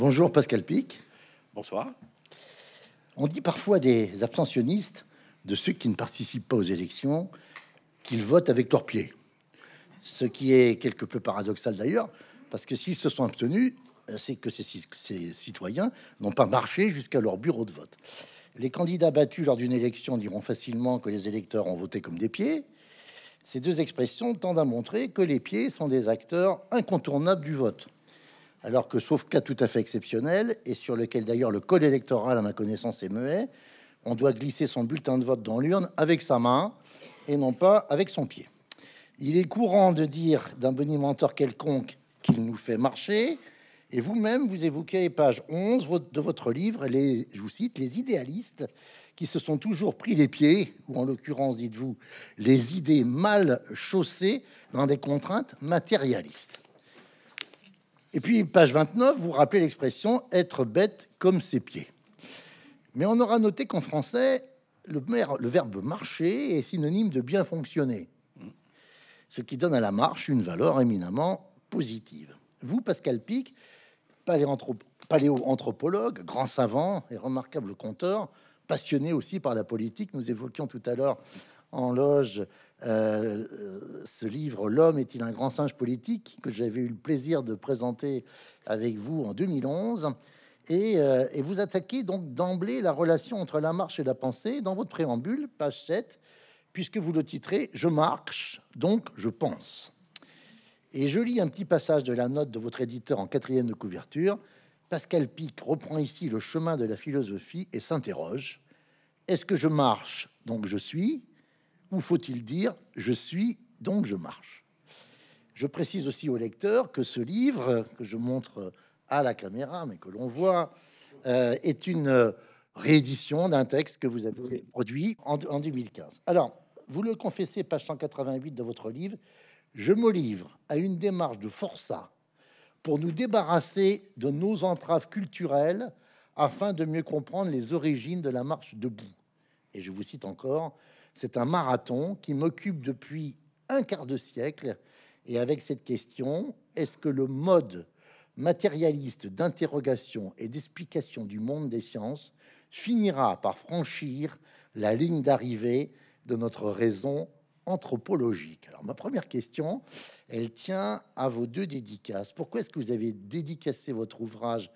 Bonjour Pascal Pic. Bonsoir. On dit parfois des abstentionnistes, de ceux qui ne participent pas aux élections, qu'ils votent avec leurs pieds. Ce qui est quelque peu paradoxal d'ailleurs, parce que s'ils se sont obtenus, euh, c'est que ces, ces citoyens n'ont pas marché jusqu'à leur bureau de vote. Les candidats battus lors d'une élection diront facilement que les électeurs ont voté comme des pieds. Ces deux expressions tendent à montrer que les pieds sont des acteurs incontournables du vote alors que, sauf cas tout à fait exceptionnel, et sur lequel d'ailleurs le code électoral, à ma connaissance, est muet, on doit glisser son bulletin de vote dans l'urne avec sa main et non pas avec son pied. Il est courant de dire d'un bonimenteur quelconque qu'il nous fait marcher, et vous-même, vous évoquez, page 11 de votre livre, je vous cite, les idéalistes qui se sont toujours pris les pieds, ou en l'occurrence, dites-vous, les idées mal chaussées dans des contraintes matérialistes. Et puis, page 29, vous rappelez l'expression être bête comme ses pieds. Mais on aura noté qu'en français, le, verbe marcher est synonyme de bien fonctionner, ce qui donne à la marche une valeur éminemment positive. Vous, Pascal Pic, paléo grand savant et remarquable conteur, passionné aussi par la politique, nous évoquions tout à l'heure en loge euh, ce livre L'homme est-il un grand singe politique que j'avais eu le plaisir de présenter avec vous en 2011. Et, euh, et vous attaquez donc d'emblée la relation entre la marche et la pensée dans votre préambule, page 7, puisque vous le titrez Je marche, donc je pense. Et je lis un petit passage de la note de votre éditeur en quatrième de couverture. Pascal Pic reprend ici le chemin de la philosophie et s'interroge Est-ce que je marche, donc je suis ou faut-il dire je suis, donc je marche Je précise aussi au lecteur que ce livre, que je montre à la caméra, mais que l'on voit, euh, est une euh, réédition d'un texte que vous avez produit en 2015. Alors, vous le confessez, page 188 de votre livre, je me livre à une démarche de forçat pour nous débarrasser de nos entraves culturelles afin de mieux comprendre les origines de la marche debout. Et je vous cite encore, c'est un marathon qui m'occupe depuis un quart de siècle. Et avec cette question, est-ce que le mode matérialiste d'interrogation et d'explication du monde des sciences finira par franchir la ligne d'arrivée de notre raison anthropologique Alors ma première question, elle tient à vos deux dédicaces. Pourquoi est-ce que vous avez dédicacé votre ouvrage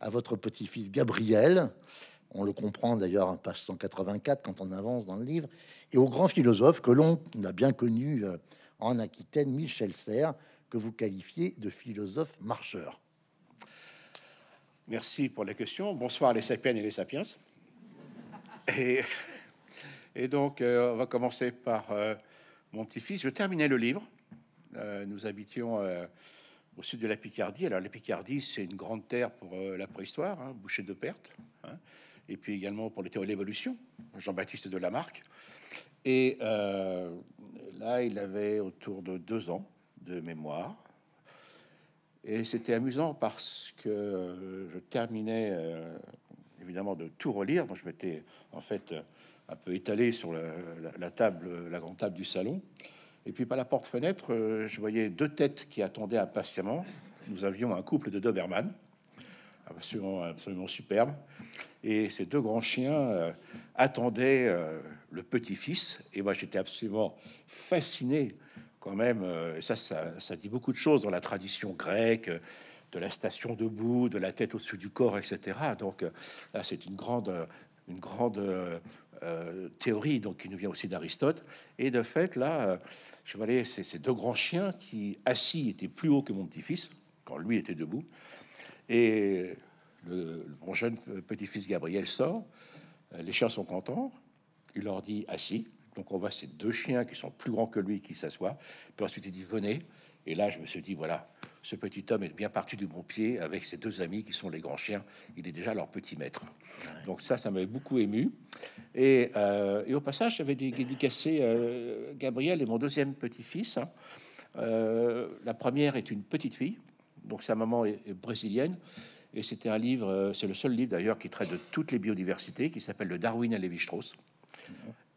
à votre petit-fils Gabriel on le comprend d'ailleurs à page 184 quand on avance dans le livre. Et au grand philosophe que l'on a bien connu euh, en Aquitaine, Michel Serres, que vous qualifiez de philosophe marcheur. Merci pour la question. Bonsoir les sapiens et les sapiens. Et, donc, euh, on va commencer par euh, mon petit-fils. Je terminais le livre. nous habitions au sud de la Picardie. Alors, la Picardie, c'est une grande terre pour la préhistoire, hein, bouchée de pertes. Hein et puis également pour les théories de l'évolution, Jean-Baptiste de Lamarck. Et euh, là, il avait autour de deux ans de mémoire. Et c'était amusant parce que euh, je terminais euh, évidemment de tout relire. Donc je m'étais en fait un peu étalé sur la, table, la grande table du salon. Et puis par la porte-fenêtre, je voyais deux têtes qui attendaient impatiemment. Nous avions un couple de Doberman, absolument, absolument superbe. Et ces deux grands chiens euh, attendaient euh, le petit-fils. Et moi, j'étais absolument fasciné quand même. Euh, et ça, ça, dit beaucoup de choses dans la tradition grecque de la station debout, de la tête au-dessus du corps, etc. Donc là, c'est une grande, une grande théorie, donc qui nous vient aussi d'Aristote. Et de fait, là, je voyais ces deux grands chiens qui assis étaient plus hauts que mon petit-fils quand lui était debout. Et mon jeune petit-fils Gabriel sort, euh, les chiens sont contents, il leur dit assis. Ah donc on voit ces deux chiens qui sont plus grands que lui qui s'assoient. Puis ensuite il dit venez. Et là je me suis dit voilà, ce petit homme est bien parti du bon pied avec ses deux amis qui sont les grands chiens. Il est déjà leur petit maître. Donc ça, ça m'avait beaucoup ému. Et, euh, au passage, j'avais dédicacé euh, Gabriel et mon deuxième petit-fils. Hein. la première est une petite fille. Donc sa maman est brésilienne. Et c'était un livre, euh, c'est le seul livre d'ailleurs qui traite de toutes les biodiversités, qui s'appelle Le Darwin à Lévi-Strauss.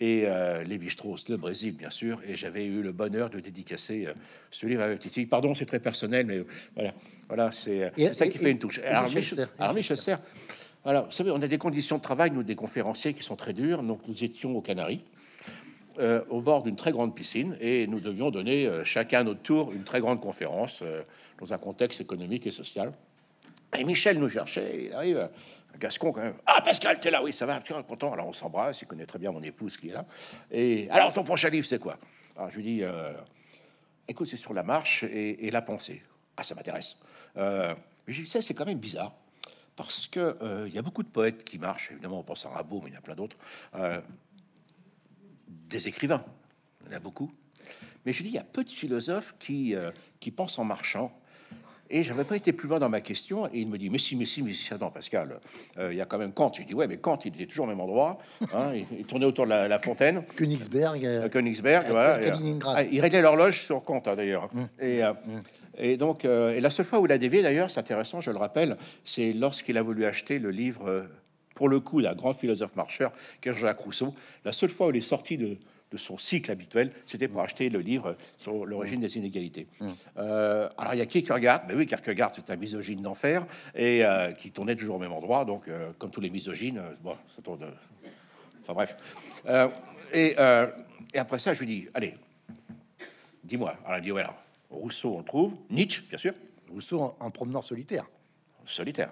Et les euh, Lévi-Strauss, le Brésil, bien sûr. Et j'avais eu le bonheur de dédicacer euh, ce livre à Pardon, c'est très personnel, mais voilà, voilà c'est ça qui fait une touche. Alors, Michel alors, vous savez, on a des conditions de travail, nous, des conférenciers qui sont très durs. Donc, nous étions aux Canaries, au bord d'une très grande piscine, et nous devions donner chacun notre tour une très grande conférence dans un contexte économique et social. Et Michel nous cherchait, il arrive. Gascon quand même. Ah Pascal, t'es là, oui, ça va, content. Alors on s'embrasse, il connaît très bien mon épouse qui est là. Et alors ton prochain livre, c'est quoi Alors je lui dis, euh, écoute, c'est sur la marche et, la pensée. Ah ça m'intéresse. Euh, je lui sais, c'est quand même bizarre. Parce qu'il euh, y a beaucoup de poètes qui marchent, évidemment, on pense à Rabot, mais il y en a plein d'autres. Euh, des écrivains, il y en a beaucoup. Mais je dis, il y a peu de philosophes qui pensent en marchant et j'avais pas été plus loin dans ma question. Et il me dit, mais si, mais si, mais si, attends, Pascal, euh, il y a quand même Kant. Je dis, ouais, mais Kant, il était toujours au même endroit. Hein, il, tournait autour de la, fontaine. Königsberg. Euh, euh, Königsberg, voilà. Ah, il réglait l'horloge sur Kant, hein, d'ailleurs. Mmh. Et, mmh. et, donc, et la seule fois où il a dévié, d'ailleurs, c'est intéressant, je le rappelle, c'est lorsqu'il a voulu acheter le livre, pour le coup, d'un grand philosophe marcheur, qu'est Jacques Rousseau. La seule fois où il est sorti de de son cycle habituel, c'était pour mm. acheter le livre sur l'origine mm. des inégalités. Mm. Euh, alors il y a Kierkegaard, mais ben oui, Kierkegaard, c'est un misogyne d'enfer et euh, qui tournait toujours au même endroit, donc euh, comme tous les misogynes, bon, ça tourne. Enfin bref. Et, après ça, je lui dis, allez, dis-moi. Alors a dit, voilà, Rousseau, on trouve, Nietzsche, bien sûr. Rousseau en, promenant solitaire. Solitaire.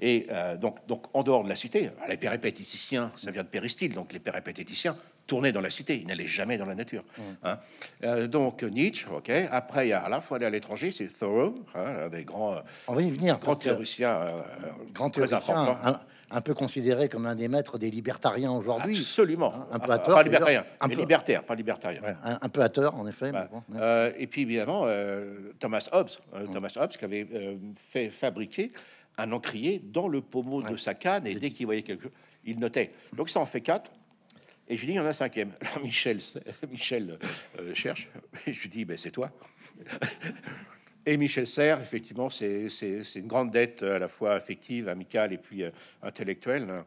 Et donc, donc, en dehors de la cité, les péripététiciens, ça vient de péristyle, donc les péripététiciens tournait dans la cité, il n'allait jamais dans la nature. Mm. Hein. Euh, donc Nietzsche, ok. Après, il y a à la fois aller à l'étranger, c'est Thoreau, hein, des grands, on va y venir, euh, euh, Grand grand théoricien, un, peu considéré comme un des maîtres des libertariens aujourd'hui. Absolument, un peu à libertarien, un peu. libertaire, pas libertarien. un, peu à tort, en effet. et puis évidemment Thomas Hobbes, mm. Thomas Hobbes qui avait fait fabriquer un encrier dans le pommeau de sa canne, et dès qu'il voyait quelque chose, il notait. Donc ça en fait quatre. Et je dis, il y en a un cinquième. Michel, euh, euh, cherche. Et je lui dis, ben, c'est toi. Et Michel Serre, effectivement, c'est une grande dette euh, à la fois affective, amicale et puis intellectuelle, hein,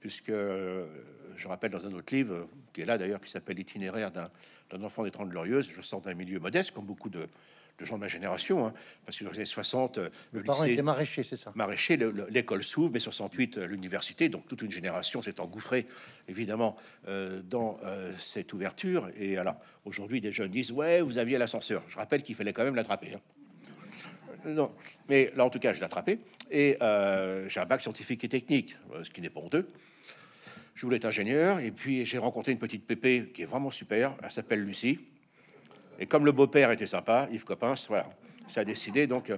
puisque je rappelle dans un autre livre, qui est là d'ailleurs, qui s'appelle L'itinéraire d'un enfant des Trente Glorieuses, je sors d'un milieu modeste, comme beaucoup de, de gens de ma génération, hein, parce que dans les 60, euh, le, le c'est ça Maraîcher, l'école s'ouvre, mais 68, euh, l'université, donc toute une génération s'est engouffrée, évidemment, euh, dans cette ouverture. Et alors, aujourd'hui, des jeunes disent, ouais, vous aviez l'ascenseur. Je rappelle qu'il fallait quand même l'attraper. Hein. Non, mais là, en tout cas, je l'ai attrapé. Et j'ai un bac scientifique et technique, ce qui n'est pas honteux. Je voulais être ingénieur, et puis j'ai rencontré une petite pépé qui est vraiment super. Elle s'appelle Lucie. Et comme le beau-père était sympa, Yves Coppens, voilà, ça a décidé. Donc, euh,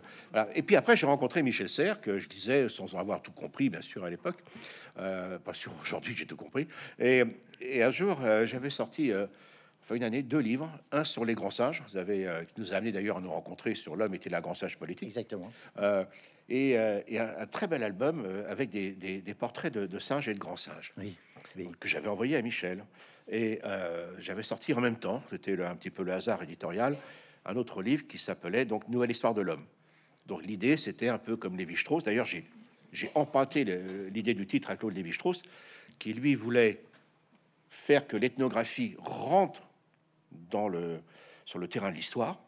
Et puis après, j'ai rencontré Michel Serres, que je disais, sans avoir tout compris, bien sûr, à l'époque, euh, sûr aujourd'hui j'ai tout compris. Et, un jour, euh, j'avais sorti, euh, enfin une année, deux livres, un sur les grands singes, vous avez, qui nous a amené d'ailleurs à nous rencontrer sur l'homme était la grand sage politique. Exactement. Et, un, très bel album avec des, portraits de, singes et de grands singes que j'avais envoyé à Michel. Et euh, j'avais sorti en même temps, c'était un petit peu le hasard éditorial, un autre livre qui s'appelait donc Nouvelle histoire de l'homme. Donc l'idée, c'était un peu comme Lévi-Strauss. D'ailleurs, j'ai, emprunté l'idée du titre à Claude Lévi-Strauss, qui lui voulait faire que l'ethnographie rentre dans le, sur le terrain de l'histoire.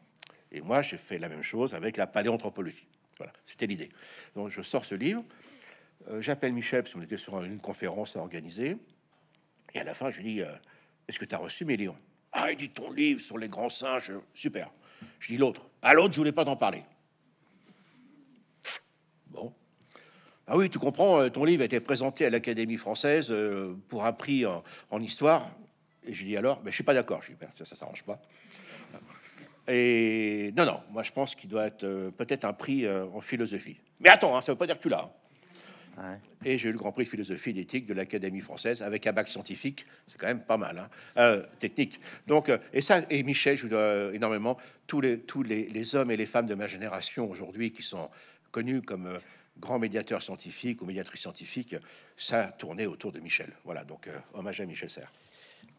Et moi, j'ai fait la même chose avec la paléanthropologie. Voilà, c'était l'idée. Donc je sors ce livre. Euh, j'appelle Michel, parce qu'on était sur une conférence à organiser. Et à la fin, je lui dis euh, Est-ce que tu as reçu mes livres ?»« Ah, il dit ton livre sur les grands singes, super. Je dis l'autre À l'autre, je voulais pas t'en parler. Bon. Ah oui, tu comprends, euh, ton livre a été présenté à l'Académie française euh, pour un prix en, histoire. Et je dis alors, mais ben, je suis pas d'accord, je dis, ça, ça s'arrange pas. Et non, non, moi je pense qu'il doit être peut-être un prix en philosophie. Mais attends, hein, ça veut pas dire que tu l'as. Hein. Et j'ai eu le Grand Prix de philosophie et d'éthique de l'Académie française avec un bac scientifique, c'est quand même pas mal, hein. euh, technique. Donc, euh, et ça, et Michel, je vous euh, dois énormément tous les tous les, hommes et les femmes de ma génération aujourd'hui qui sont connus comme grands médiateurs scientifiques ou médiatrices scientifiques, ça tournait autour de Michel. Voilà, donc hommage à Michel Serres.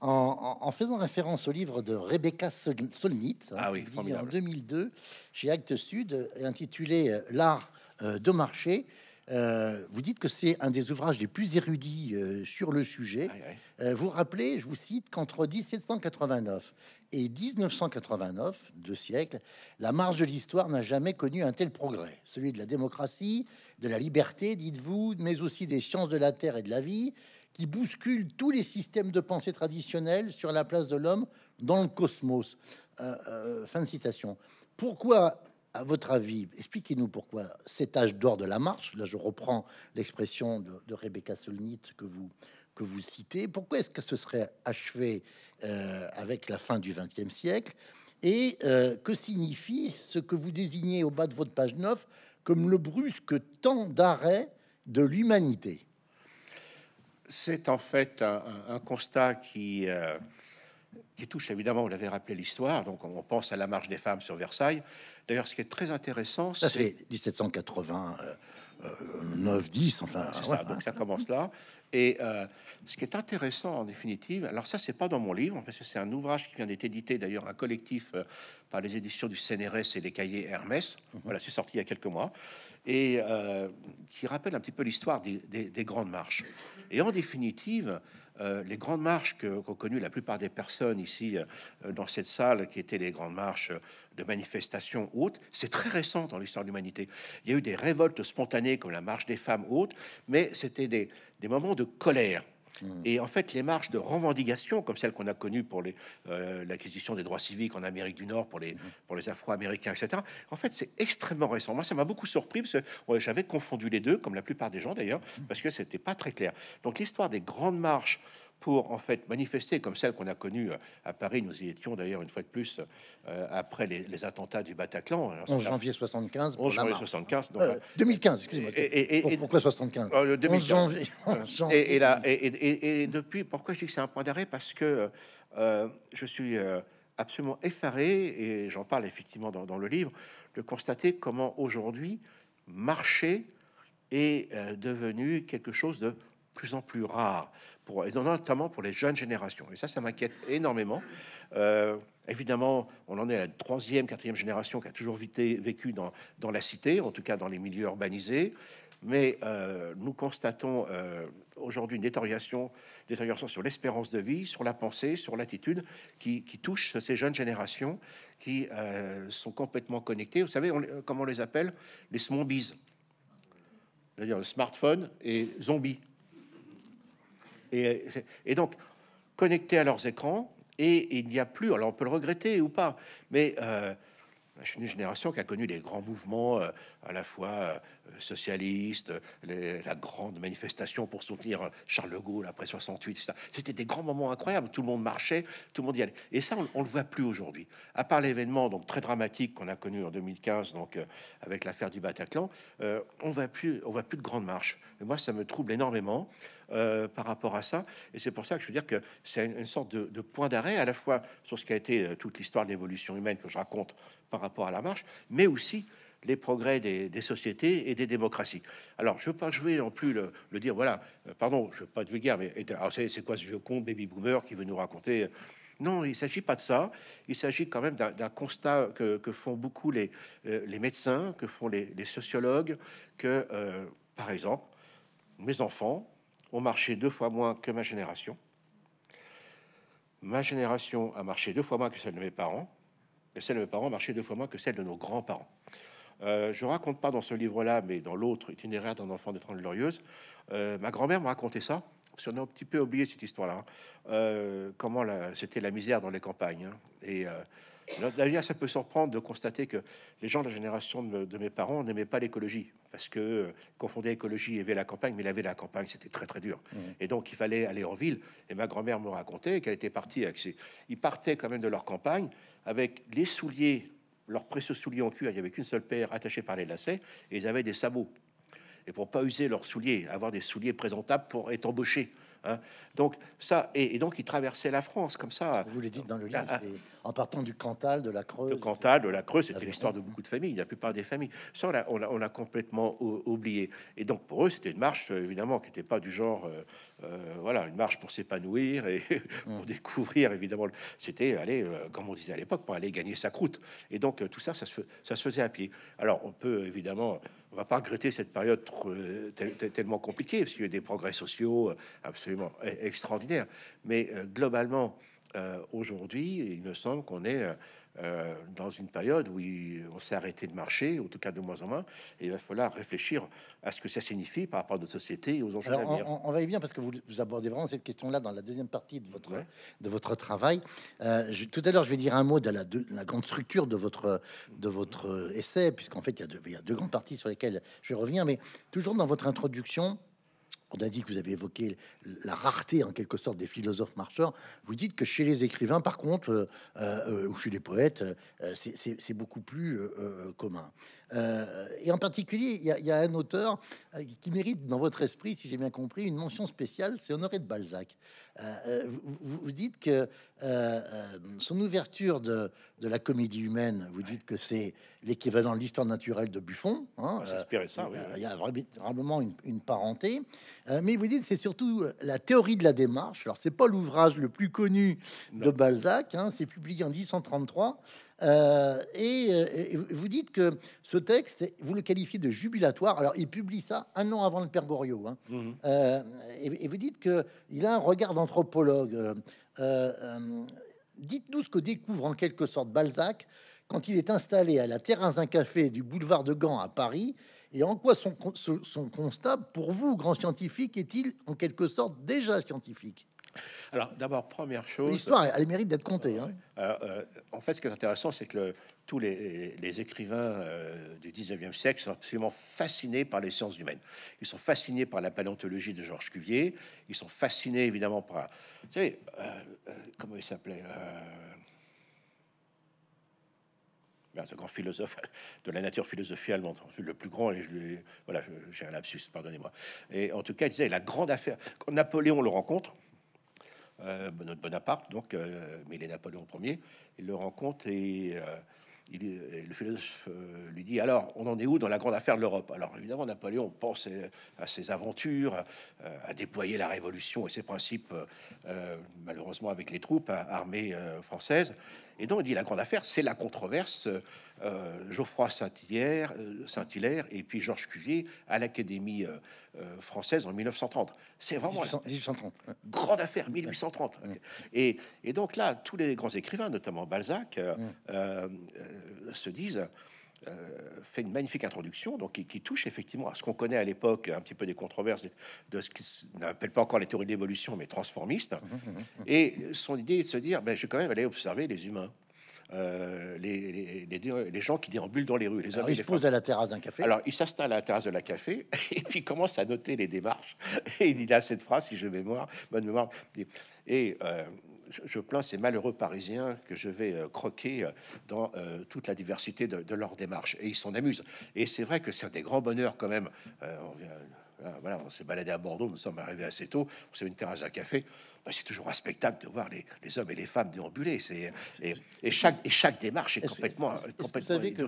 En, en, faisant référence au livre de Rebecca Solnit, hein, ah en 2002 chez Actes Sud, intitulé L'art de marché, euh, vous dites que c'est un des ouvrages les plus érudits euh, sur le sujet. Euh, vous rappelez, je vous cite, qu'entre 1789 et 1989, deux siècles, la marge de l'histoire n'a jamais connu un tel progrès, celui de la démocratie, de la liberté, dites-vous, mais aussi des sciences de la terre et de la vie, qui bousculent tous les systèmes de pensée traditionnels sur la place de l'homme dans le cosmos. fin de citation. Pourquoi à votre avis, expliquez-nous pourquoi cet âge d'or de la marche, là je reprends l'expression de, Rebecca Solnit que vous, que vous citez, pourquoi est-ce que ce serait achevé euh, avec la fin du XXe siècle Et euh, que signifie ce que vous désignez au bas de votre page 9 comme le brusque temps d'arrêt de l'humanité C'est en fait un, constat qui... Euh, qui touche évidemment, vous l'avez rappelé, l'histoire. Donc on pense à la marche des femmes sur Versailles. D'ailleurs, ce qui est très intéressant, ça c'est 1789, 10, enfin. ça, hein. donc ça commence là. Et euh, ce qui est intéressant en définitive, alors ça c'est pas dans mon livre parce que c'est un ouvrage qui vient d'être édité d'ailleurs un collectif euh, par les éditions du CNRS et les cahiers Hermès. Mhm. Voilà, c'est sorti il y a quelques mois et euh, qui rappelle un petit peu l'histoire des, des grandes marches. Et en définitive, euh, les grandes marches qu'ont connues la plupart des personnes ici euh, dans cette salle, qui étaient les grandes marches euh, de manifestation hautes, c'est très récent dans l'histoire de l'humanité. Il y a eu des révoltes spontanées comme la marche des femmes hautes, mais c'était des moments de colère Hmm. Et en fait, les marches de revendication, comme celles qu'on a connues pour euh, l'acquisition des droits civiques en Amérique du Nord pour les, hmm. pour les Afro-Américains, etc., en fait, c'est extrêmement récent. Moi, ça m'a beaucoup surpris parce que j'avais confondu les deux, comme la plupart des gens d'ailleurs, hmm. parce que c'était pas très clair. Donc, l'histoire des grandes marches pour en fait manifester comme celle qu'on a connue euh, à Paris. Nous y étions d'ailleurs une fois de plus euh, après les, attentats du Bataclan. Hein, en janvier 75. 11 janvier 75. Donc, 2015, euh, hein. excusez-moi. Et, pourquoi 75 le 2015. 11 janvier. Et, là, et, depuis, pourquoi je dis que c'est un point d'arrêt Parce que je suis absolument effaré, et j'en parle effectivement dans, dans, le livre, de constater comment aujourd'hui marcher est devenu quelque chose de plus en plus rare, pour, notamment pour les jeunes générations. Et ça, ça m'inquiète énormément. Euh, évidemment, on en est à la troisième, quatrième génération qui a toujours vécu dans, la cité, en tout cas dans les milieux urbanisés. Mais euh, nous constatons euh, aujourd'hui une détérioration, détérioration sur l'espérance de vie, sur la pensée, sur l'attitude qui, touche ces jeunes générations qui sont complètement connectées. Vous savez on, comment on les appelle Les smombies. C'est-à-dire le smartphone et zombie. Et, donc, connectés à leurs écrans, et il n'y a plus, alors on peut le regretter ou pas, mais euh, je suis une génération qui a connu des grands mouvements euh, à la fois euh, socialistes, la grande manifestation pour soutenir Charles de Gaulle après 68. C'était des grands moments incroyables. Tout le monde marchait, tout le monde y allait. Et ça, on, ne le voit plus aujourd'hui. À part l'événement donc très dramatique qu'on a connu en 2015, donc avec l'affaire du Bataclan, on voit plus, on voit plus de grandes marches. Et moi, ça me trouble énormément. Euh, par rapport à ça. Et c'est pour ça que je veux dire que c'est une, sorte de, point d'arrêt à la fois sur ce qui a été euh, toute l'histoire de l'évolution humaine que je raconte par rapport à la marche, mais aussi les progrès des, sociétés et des démocraties. Alors, je ne veux pas jouer non plus le, dire, voilà, euh, pardon, je ne veux pas être vulgaire, mais c'est quoi ce vieux con, baby boomer, qui veut nous raconter non, il ne s'agit pas de ça. Il s'agit quand même d'un constat que, font beaucoup les, les, médecins, que font les, sociologues, que, par exemple, mes enfants, ont marché deux fois moins que ma génération. Ma génération a marché deux fois moins que celle de mes parents, et celle de mes parents a marché deux fois moins que celle de nos grands-parents. Euh, je raconte pas dans ce livre-là, mais dans l'autre, Itinéraire d'un enfant de Trente Glorieuses, euh, ma grand-mère me racontait ça, parce qu'on a un petit peu oublié cette histoire-là, hein. euh, comment c'était la misère dans les campagnes. Hein. et D'ailleurs, ça peut surprendre de constater que les gens de la génération de, mes parents n'aimaient pas l'écologie parce que euh, écologie et la campagne, mais la la campagne, c'était très très dur. Mmh. Et donc, il fallait aller en ville. Et ma grand-mère me racontait qu'elle était partie avec ses... Ils partaient quand même de leur campagne avec les souliers, leurs précieux souliers en cuir. Il n'y avait qu'une seule paire attachée par les lacets et ils avaient des sabots. Et pour pas user leurs souliers, avoir des souliers présentables pour être embauchés. Hein. Donc ça, et, donc il traversait la France comme ça. Vous le dites dans le livre, en partant du Cantal, de la Creuse. Le Cantal, de la Creuse, c'était l'histoire de beaucoup de familles, la plupart des familles. Ça, on l'a complètement oublié. Et donc pour eux, c'était une marche euh, évidemment qui n'était pas du genre, euh, euh, voilà, une marche pour s'épanouir et pour mm. découvrir évidemment. C'était aller, comme on disait à l'époque, pour aller gagner sa croûte. Et donc tout ça, ça ça se faisait à pied. Alors on peut évidemment on va pas regretter cette période tellement compliquée, parce qu'il y a des progrès sociaux euh, absolument e, extraordinaires. Mais euh, globalement, euh, aujourd'hui, il me semble qu'on est euh, dans une période où on s'est arrêté de marcher, en tout cas de moins en moins, et il va falloir réfléchir à ce que ça signifie par rapport à notre société et aux enjeux Alors, On, va y venir parce que vous, vous abordez vraiment cette question-là dans la deuxième partie de votre, de votre travail. Euh, je, tout à l'heure, je vais dire un mot de la, la, grande structure de votre, de votre essai, puisqu'en fait, il y, a deux, il y a deux grandes parties sur lesquelles je vais revenir, mais toujours dans votre introduction on a dit que vous avez évoqué la rareté en quelque sorte des philosophes marcheurs. Vous dites que chez les écrivains, par contre, euh, euh, ou chez les poètes, euh, c'est beaucoup plus commun. Euh, et en particulier, il y, a un auteur euh, qui mérite, dans votre esprit, si j'ai bien compris, une mention spéciale, c'est Honoré de Balzac. Euh, vous, dites que son ouverture de, la comédie humaine, vous dites que c'est l'équivalent de l'histoire naturelle de Buffon. Hein, ça, oui. Il y a vraiment une, parenté. mais vous dites c'est surtout la théorie de la démarche. Alors, c'est pas l'ouvrage le plus connu de Balzac. Hein, c'est publié en 1833 euh, euh, et, vous dites que ce texte, vous le qualifiez de jubilatoire. Alors, il publie ça un an avant le Père Goriot. Hein. Mmh euh, et, vous dites que il a un regard d'anthropologue. Dites-nous ce que découvre en quelque sorte Balzac quand il est installé à la terrasse d'un café du boulevard de Gand à Paris, et en quoi son constat, pour vous, grand scientifique, est-il en quelque sorte déjà scientifique alors, d'abord, première chose. L'histoire, elle mérite d'être contée. Hein. Euh, euh, en fait, ce qui est intéressant, c'est que tous les, écrivains euh, du 19e siècle sont absolument fascinés par les sciences humaines. Ils sont fascinés par la paléontologie de Georges Cuvier. Ils sont fascinés, évidemment, par. Vous savez, comment il s'appelait Un grand philosophe de la nature philosophie allemande, le plus grand, et je lui, voilà, j'ai un lapsus, pardonnez-moi. Et en tout cas, il disait la grande affaire. Quand Napoléon le rencontre, euh, notre Bonaparte, donc, euh, mais il est Napoléon Ier, il le rencontre et euh, le philosophe lui dit alors on en est où dans la grande affaire de l'Europe Alors évidemment Napoléon pense à ses aventures, à déployer la révolution et ses principes, malheureusement avec les troupes hein, armées françaises. Et donc, il dit la grande affaire, c'est la controverse euh, Geoffroy Saint-Hilaire, euh, Saint et puis Georges Cuvier à l'Académie euh, française en 1930. C'est vraiment 1830. grande affaire 1830. Et, et, donc là, tous les grands écrivains, notamment Balzac, mm. se disent euh, fait une magnifique introduction, donc qui, touche effectivement à ce qu'on connaît à l'époque, un petit peu des controverses de, ce qui n'appelle pas encore les théories d'évolution, mais transformiste. Mmh, mmh, mmh, et son idée est de se dire, ben, je vais quand même aller observer les humains. Euh, les, les, gens qui déambulent dans les rues. Les hommes ils se pose à la terrasse d'un café. Alors, il s'installe à la terrasse de la café et puis commence à noter les démarches. Et il a cette phrase, si je mémoire, bonne mémoire. Et, et euh, je plains ces malheureux Parisiens que je vais euh, croquer euh, dans euh, toute la diversité de, de, leur démarche. Et ils s'en amusent. Et c'est vrai que c'est un des grands bonheurs quand même. on vient, ah, voilà, on s'est baladé à Bordeaux, nous sommes arrivés assez tôt, on s'est mis une terrasse à café. Bah, c'est toujours spectacle de voir les, hommes et les femmes déambuler. Et, chaque, et chaque démarche est, complètement, complètement, vous savez que,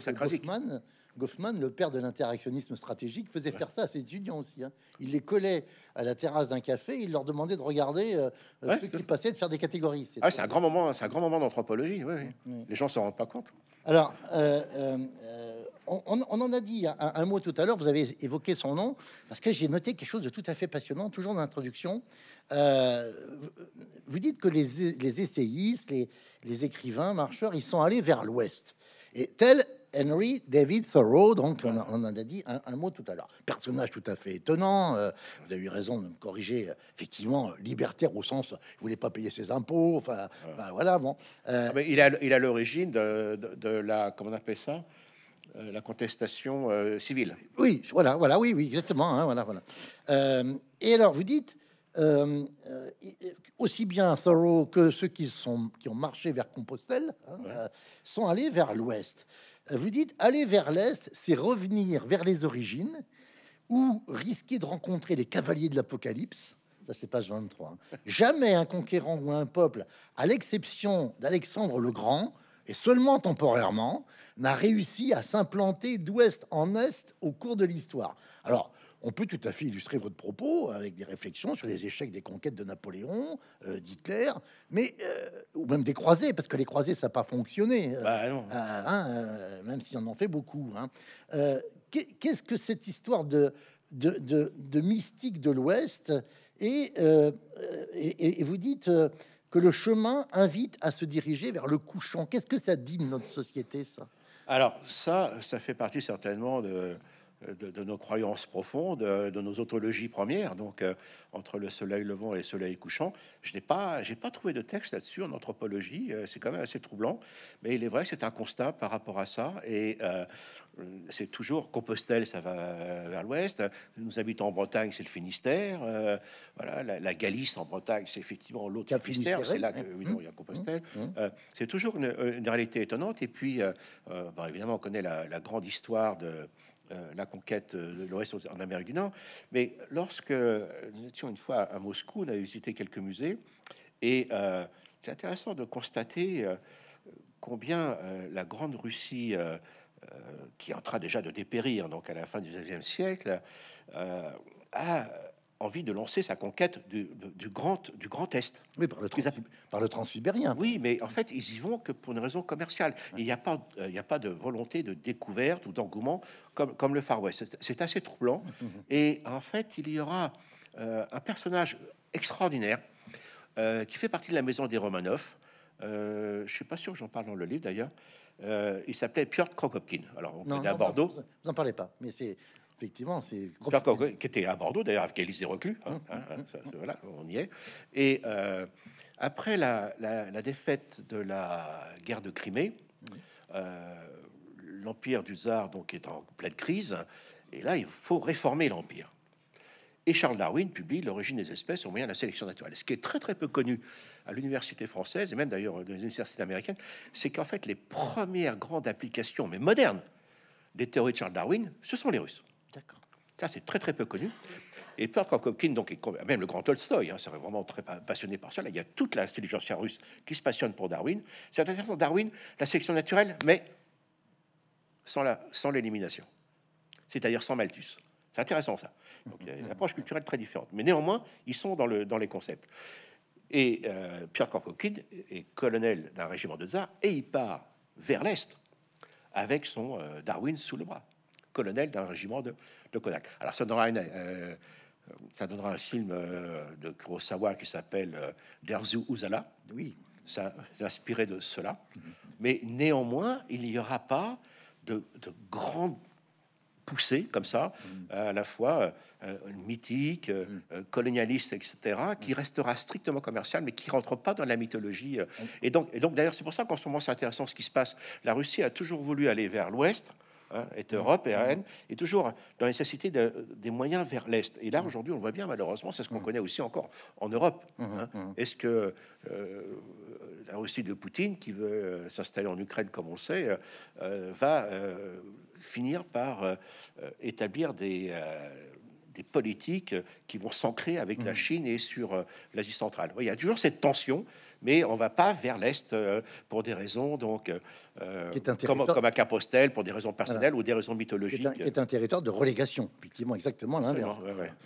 Goffman, le père de l'interactionnisme stratégique, faisait faire ça à ses étudiants aussi. Hein. Il les collait à la terrasse d'un café, il leur demandait de regarder euh, euh, ce qui se passait, de faire des catégories. c'est ah, un grand moment, c'est un grand moment d'anthropologie. Oui, mm, mm. Les gens s'en rendent pas compte. Alors, euh, on, en a dit un, mot tout à l'heure. Vous avez évoqué son nom parce que j'ai noté quelque chose de tout à fait passionnant, toujours dans l'introduction. vous dites que les, essayistes, les, les écrivains, marcheurs, ils sont allés vers l'Ouest. Et tel Henry David Thoreau, donc on, en a dit un, mot tout à l'heure. Personnage tout à fait étonnant, euh, vous avez eu raison de me corriger, euh, effectivement, euh, libertaire au sens, il voulait pas payer ses impôts, enfin ben voilà. bon. Ah, il a l'origine de, la, comment on appelle ça la contestation civile. Oui, voilà, voilà, oui, oui, exactement, hein, voilà, voilà. et alors, vous dites, aussi bien Thoreau que ceux qui, sont, qui ont marché vers Compostelle hein, sont allés vers l'ouest. Vous dites, aller vers l'Est, c'est revenir vers les origines ou risquer de rencontrer les cavaliers de l'Apocalypse. Ça, c'est page 23. Hein. Jamais un conquérant ou un peuple, à l'exception d'Alexandre le Grand, et seulement temporairement, n'a réussi à s'implanter d'ouest en est au cours de l'histoire. Alors, on peut tout à fait illustrer votre propos avec des réflexions sur les échecs des conquêtes de Napoléon, euh, d'Hitler, mais euh, ou même des croisés, parce que les croisés ça n'a pas fonctionné, euh, bah, hein, même si on en fait beaucoup. Hein. Qu'est-ce que cette histoire de, de, mystique de l'Ouest et, et, et, vous dites que le chemin invite à se diriger vers le couchant. Qu'est-ce que ça dit de notre société, ça Alors ça, ça fait partie certainement de euh, de, nos croyances profondes, euh, de nos ontologies premières, donc euh, entre le soleil levant et le soleil couchant. Je n'ai pas, pas trouvé de texte là-dessus en anthropologie. c'est quand même assez troublant, mais il est vrai que c'est un constat par rapport à ça. Et c'est toujours Compostelle, ça va vers l'ouest. Nous habitons en Bretagne, c'est le Finistère. voilà, la, Galice en Bretagne, c'est effectivement l'autre Finistère. C'est là que hein, y a hein, Compostelle. Hein, c'est toujours une, réalité étonnante. Et puis, évidemment, on connaît la grande histoire de euh, la conquête de euh, l'Ouest en Amérique du Nord. Mais lorsque nous étions une fois à Moscou, on a visité quelques musées, et euh, c'est intéressant de constater combien la Grande Russie, qui est en train déjà de dépérir, donc à la fin du 19e siècle, a envie de lancer sa conquête du, grand, du grand Est. Oui, par le, par le transsibérien. Oui, mais en fait, ils y vont que pour une raison commerciale. Il n'y euh, a, pas, de volonté de découverte ou d'engouement comme, le Far West. C'est assez troublant. Et en fait, il y aura euh, un personnage extraordinaire euh, qui fait partie de la maison des Romanov. je suis pas sûr que j'en parle dans le livre d'ailleurs. il s'appelait Piotr Krokopkin. Alors, on est à Bordeaux. Vous n'en parlez pas, mais c'est effectivement, c'est qui était à Bordeaux d'ailleurs avec des Reclus. Hein, hein, hein, mm-hmm. voilà, on y est. Et euh, après la, défaite de la guerre de Crimée, mm-hmm. euh, l'empire du tsar donc est en pleine crise. Et là, il faut réformer l'empire. Et Charles Darwin publie L'origine des espèces au moyen de la sélection naturelle. Ce qui est très très peu connu à l'université française et même d'ailleurs dans les universités américaines, c'est qu'en fait les premières grandes applications, mais modernes, des théories de Charles Darwin, ce sont les Russes. D'accord. Ça, c'est très très peu connu. Et Pierre Kropotkin, donc, même le grand Tolstoy, hein, serait vraiment très passionné par ça. Il y a toute l'intelligence russe qui se passionne pour Darwin. C'est intéressant, Darwin, la sélection naturelle, mais sans, la, sans l'élimination, c'est-à-dire sans Malthus. C'est intéressant ça. une approche culturelle très différente. Mais néanmoins, ils sont dans, le, dans les concepts. Et euh, Pierre Kropotkin est colonel d'un régiment de tsar et il part vers l'Est avec son euh, Darwin sous le bras colonel d'un régiment de, Kodak. Alors ça donnera, euh, ça donnera un film de euh, de Kurosawa qui s'appelle derzou Derzu Uzala. Oui, ça inspiré de cela. Mais néanmoins, il n'y aura pas de, de grande poussée comme ça, mm. à la fois euh, mythique, mm. colonialiste, etc., qui mm. restera strictement commercial, mais qui rentre pas dans la mythologie. Et donc, et donc d'ailleurs, c'est pour ça qu'en ce moment, c'est intéressant ce qui se passe. La Russie a toujours voulu aller vers l'Ouest Hein, est Europe et est toujours dans la nécessité des moyens vers l'Est. Et là, aujourd'hui, on voit bien, malheureusement, c'est ce qu'on mm. connaît aussi encore en Europe. Mm, mm, hein. Est-ce que euh, la Russie de Poutine, qui veut euh, s'installer en Ukraine, comme on sait, euh, va finir par établir des politiques qui vont s'ancrer avec la Chine et sur l'Asie centrale. Il y a toujours cette tension mais on va pas vers l'est euh, pour des raisons donc euh, est comme, à Capostel, pour des raisons personnelles ou des raisons mythologiques. Qui est, un, territoire de relégation, effectivement, exactement l'inverse.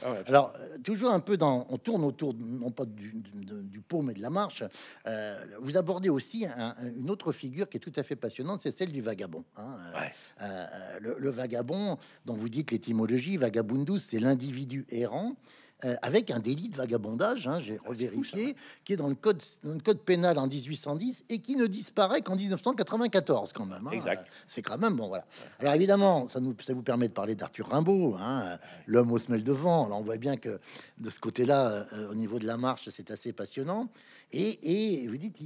Ah, Alors euh, toujours un peu dans, on tourne autour non pas du, du, mais de la marche. vous abordez aussi une autre figure qui est tout à fait passionnante, c'est celle du vagabond. Hein. le, le, vagabond, dont vous dites l'étymologie vagabundus, c'est l'individu errant. Euh, avec un délit de vagabondage, hein, j'ai ah, revérifié, qui est dans le, code, le code pénal en 1810 et qui ne disparaît qu'en 1994 quand même. Hein. Exact. C'est quand même bon voilà. Alors évidemment, ça nous vous permet de parler d'Arthur Rimbaud, hein, euh, l'homme aux semelles de vent. Alors on voit bien que de ce côté-là, euh, au niveau de la marche, c'est assez passionnant. Et, vous dites,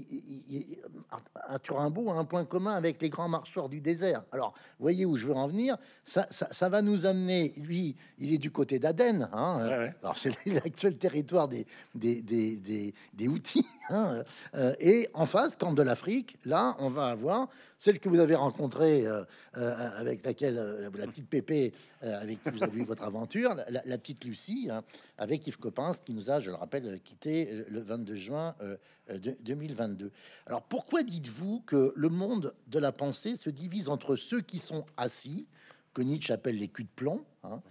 Arthur il, a un point commun avec les grands marcheurs du désert. Alors, voyez où je veux en venir. Ça, va nous amener, lui, il est du côté d'Aden. Hein. Alors, c'est l'actuel territoire des, des, outils. Hein. Euh, et en face, Camp de l'Afrique, là, on va avoir celle que vous avez rencontrée, euh, euh, avec laquelle, euh, la petite Pépé, avec qui vous avez eu votre aventure, la, petite Lucie, hein, avec Yves Coppens, qui nous a, je le rappelle, quitté le 22 juin 2022. Alors pourquoi dites-vous que le monde de la pensée se divise entre ceux qui sont assis, que Nietzsche appelle les culs de plomb, hein,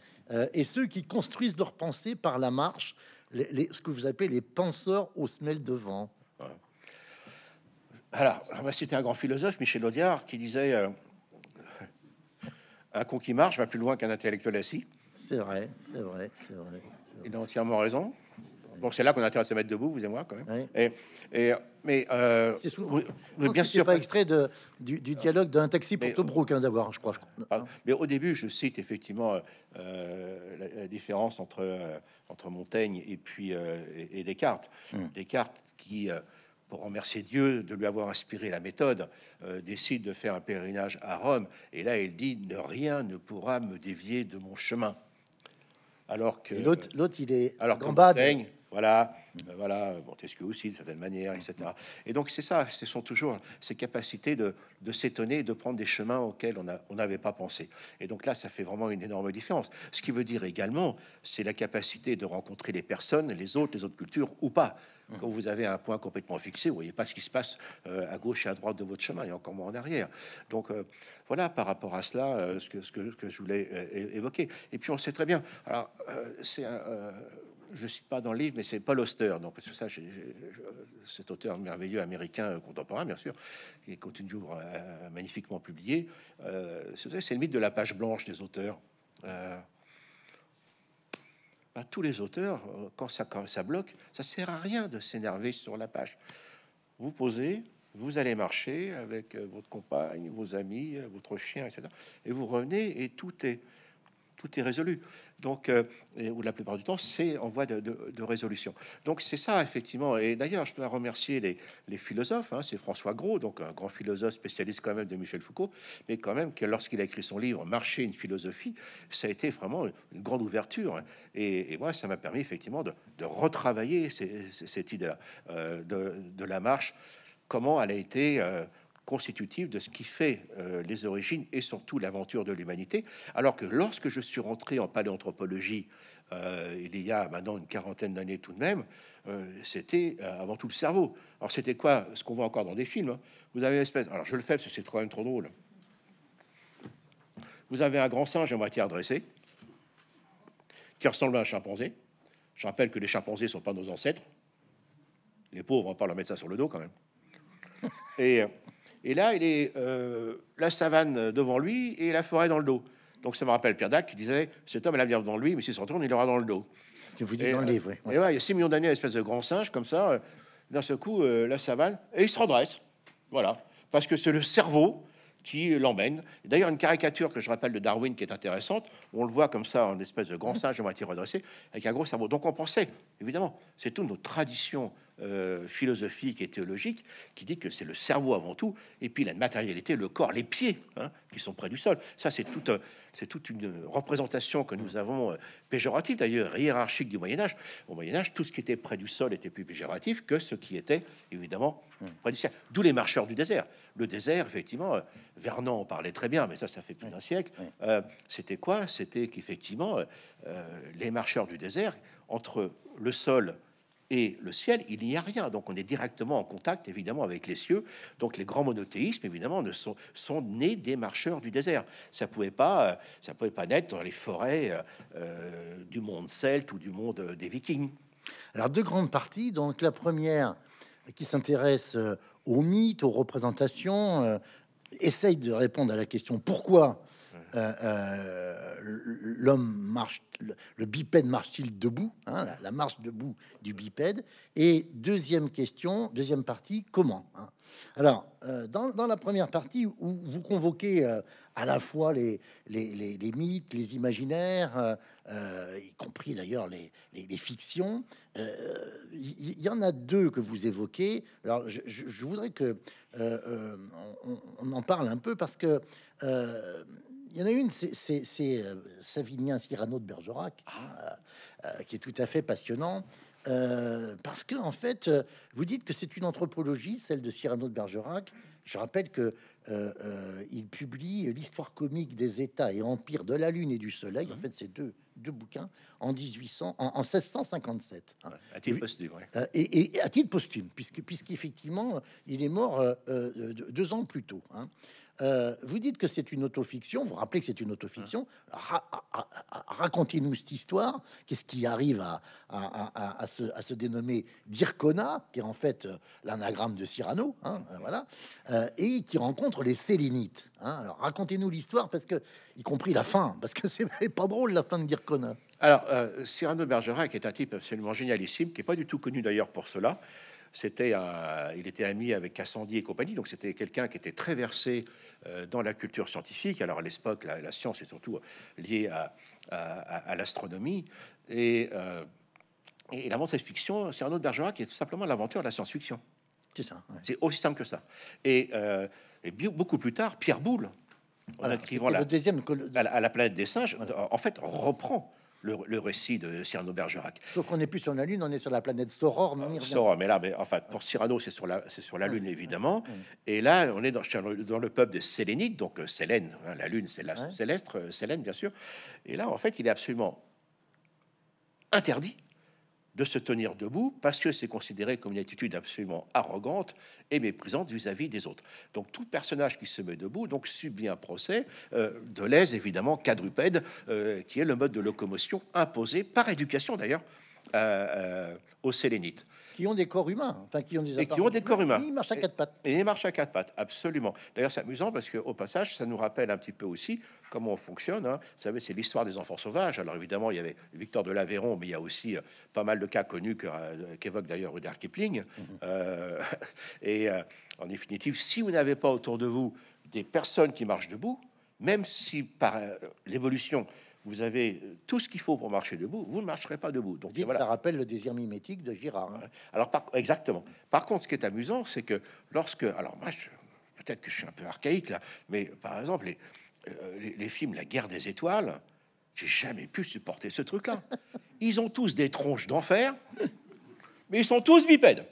et ceux qui construisent leur pensée par la marche, les, ce que vous appelez les penseurs aux semelles de vent alors, un grand philosophe, Michel Audiard, qui disait euh, Un con qui marche va plus loin qu'un intellectuel assis. C'est vrai, c'est vrai, c'est vrai, Il a entièrement raison. Bon, c'est là qu'on a intérêt à se mettre debout, vous et moi, quand même. Et, et, mais euh, souvent, bien sûr, pas extrait du, dialogue d'un taxi pour Tobruk, hein, d'abord, je crois. Ah, mais au début, je cite effectivement euh, la, différence entre, euh, entre Montaigne et puis et, Descartes. Hmm. Descartes qui remercier Dieu de lui avoir inspiré la méthode, euh, décide de faire un pèlerinage à Rome. Et là, elle dit ne rien ne pourra me dévier de mon chemin. Alors que l'autre, l'autre, il est alors qu'en bas. De... Voilà, euh, voilà, Montesquieu aussi, de certaine manière, etc. Et donc, c'est ça, ce sont toujours ces capacités de, de s'étonner de prendre des chemins auxquels on n'avait pas pensé. Et donc là, ça fait vraiment une énorme différence. Ce qui veut dire également, c'est la capacité de rencontrer les personnes, les autres, les autres cultures ou pas. Quand vous avez un point complètement fixé, vous voyez pas ce qui se passe euh, à gauche et à droite de votre chemin, et encore moins en arrière. Donc euh, voilà, par rapport à cela, euh, ce, que, ce que, je voulais évoquer. Et puis on sait très bien. Alors c'est je cite pas dans le livre, mais c'est Paul Auster, donc parce que ça, cet auteur merveilleux américain contemporain, bien sûr, qui continue toujours magnifiquement publié. c'est le mythe de la page blanche des auteurs. Bah, tous les auteurs, euh, quand ça, quand ça bloque, ça sert à rien de s'énerver sur la page. Vous posez, vous allez marcher avec euh, votre compagne, vos amis, euh, votre chien, etc. Et vous revenez et tout est, tout est résolu donc, euh, la plupart du temps, c'est en voie de, résolution. Donc, c'est ça, effectivement. Et d'ailleurs, je dois remercier les, philosophes. Hein. c'est François Gros, donc un grand philosophe spécialiste quand même de Michel Foucault, mais quand même que lorsqu'il a écrit son livre Marcher une philosophie, ça a été vraiment une grande ouverture. Hein. et, moi, ça m'a permis effectivement de, retravailler cette idée euh, de, la marche, comment elle a été. Euh, constitutive de ce qui fait euh, les origines et surtout l'aventure de l'humanité. Alors que lorsque je suis rentré en paléanthropologie, euh, il y a maintenant une quarantaine d'années tout de même, euh, c'était avant tout le cerveau. Alors c'était quoi ce qu'on voit encore dans des films hein Vous avez une espèce... Alors je le fais parce que c'est quand même trop drôle. Vous avez un grand singe en matière dressée qui ressemble à un chimpanzé. Je rappelle que les chimpanzés sont pas nos ancêtres. Les pauvres, on pas leur mettre ça sur le dos quand même. Et et là, il est euh, la savane devant lui et la forêt dans le dos. Donc ça me rappelle Pierre Dac qui disait Cet homme a l'avenir devant lui, mais s'il se retourne, il aura dans le dos. Ce que vous dites dans le euh, livre. il y a 6 millions d'années, espèce de grand singe comme ça, euh, d'un seul coup, la savane, et il se redresse. Voilà. Parce que c'est le cerveau qui l'emmène. D'ailleurs, une caricature que je rappelle de Darwin qui est intéressante, on le voit comme ça en espèce de grand singe à moitié redressé, avec un gros cerveau. Donc on pensait, évidemment, c'est toutes nos traditions euh, philosophique et théologique qui dit que c'est le cerveau avant tout, et puis la matérialité, le corps, les pieds hein, qui sont près du sol. Ça, c'est toute, c'est toute une représentation que nous avons euh, péjorative d'ailleurs, hiérarchique du Moyen-Âge. Au Moyen-Âge, tout ce qui était près du sol était plus péjoratif que ce qui était évidemment près du ciel. D'où les marcheurs du désert. Le désert, effectivement, euh, Vernon en parlait très bien, mais ça, ça fait plus d'un siècle. C'était quoi C'était qu'effectivement, les marcheurs du désert, entre le sol et le ciel, il n'y a rien. Donc on est directement en contact, évidemment, avec les cieux. Donc les grands monothéismes, évidemment, ne sont, nés des marcheurs du désert. Ça pouvait euh, ça pouvait pas naître dans les forêts euh, euh, du monde celte ou du monde des vikings. Alors deux grandes parties. Donc la première qui s'intéresse aux mythes, aux représentations, essaye de répondre à la question pourquoi euh, euh, l'homme marche, le, bipède marche-t-il debout hein, la, marche debout du bipède. Et deuxième question, deuxième partie, comment hein? Alors, euh, dans, la première partie, où vous convoquez à la fois les, les, mythes, les imaginaires, y compris d'ailleurs les, fictions. Il y, en a deux que vous évoquez. Alors, je, voudrais que on, on, en parle un peu parce que il y en a une, c'est euh, Savinien Cyrano de Bergerac, ah. euh, euh, qui est tout à fait passionnant. parce que, en fait, vous dites que c'est une anthropologie, celle de Cyrano de Bergerac. Je rappelle que il publie l'histoire comique des États et empires de la Lune et du Soleil. En mmh. fait, c'est deux, deux bouquins en 1800, en, en hein. à titre posthume, et, et, à titre posthume, puisque puisqu'effectivement, il est mort deux ans plus tôt. Hein. Euh, vous dites que c'est une autofiction, vous rappelez que c'est une autofiction. Racontez-nous cette histoire. Qu'est-ce qui arrive à, à, se, dénommer Dircona, qui est en fait euh, l'anagramme de Cyrano, hein, euh, voilà, et qui rencontre les Sélénites. Hein. Alors racontez-nous l'histoire, parce que y compris la fin, parce que c'est pas drôle la fin de Dircona. Alors Cyrano Bergerac est un type absolument génialissime, qui est pas du tout connu d'ailleurs pour cela. C'était, il était ami avec Cassandie et compagnie, donc c'était quelqu'un qui était très versé euh, dans la culture scientifique. Alors à l'époque, la, science est surtout euh, liée à, l'astronomie. Et, euh, et la science-fiction, c'est un autre Bergerac qui est tout simplement l'aventure de la science-fiction. C'est ça. C'est aussi simple que ça. Et, euh, beaucoup plus tard, Pierre Boulle, en écrivant la, deuxième à la, planète des singes, en fait, reprend le, récit de Cyrano Bergerac. Sauf qu'on n'est plus sur la Lune, on est sur la planète Sauron. Mais mais là, mais enfin, pour Cyrano, c'est sur la, c'est sur la Lune, évidemment. Et là, on est dans, le peuple de Sélénite, donc euh, Sélène, hein, la Lune, c'est la céleste, euh, Sélène, bien sûr. Et là, en fait, il est absolument interdit de se tenir debout parce que c'est considéré comme une attitude absolument arrogante et méprisante vis-à-vis des autres. Donc tout personnage qui se met debout donc subit un procès euh, de l'aise évidemment quadrupède euh, qui est le mode de locomotion imposé par éducation d'ailleurs euh, aux Sélénites qui ont des corps humains, enfin qui ont des et qui ont des corps humains. Ils marchent à quatre pattes. Et ils marchent à quatre pattes, absolument. D'ailleurs, c'est amusant parce que au passage, ça nous rappelle un petit peu aussi comment on fonctionne. Hein. Vous savez, c'est l'histoire des enfants sauvages. Alors évidemment, il y avait Victor de l'Aveyron, mais il y a aussi euh, pas mal de cas connus euh, qu'évoque d'ailleurs Rudyard Kipling. Mhm. Euh, et en définitive, si vous n'avez pas autour de vous des personnes qui marchent debout, même si par l'évolution vous avez tout ce qu'il faut pour marcher debout, vous ne marcherez pas debout. Donc ça rappelle le désir mimétique de Girard. Hein. Alors exactement. Par contre, ce qui est amusant, c'est que lorsque, alors moi, peut-être que je suis un peu archaïque là, mais par exemple les, euh, films La Guerre des étoiles, j'ai jamais pu supporter ce truc-là. Ils ont tous des tronches d'enfer, mais ils sont tous bipèdes.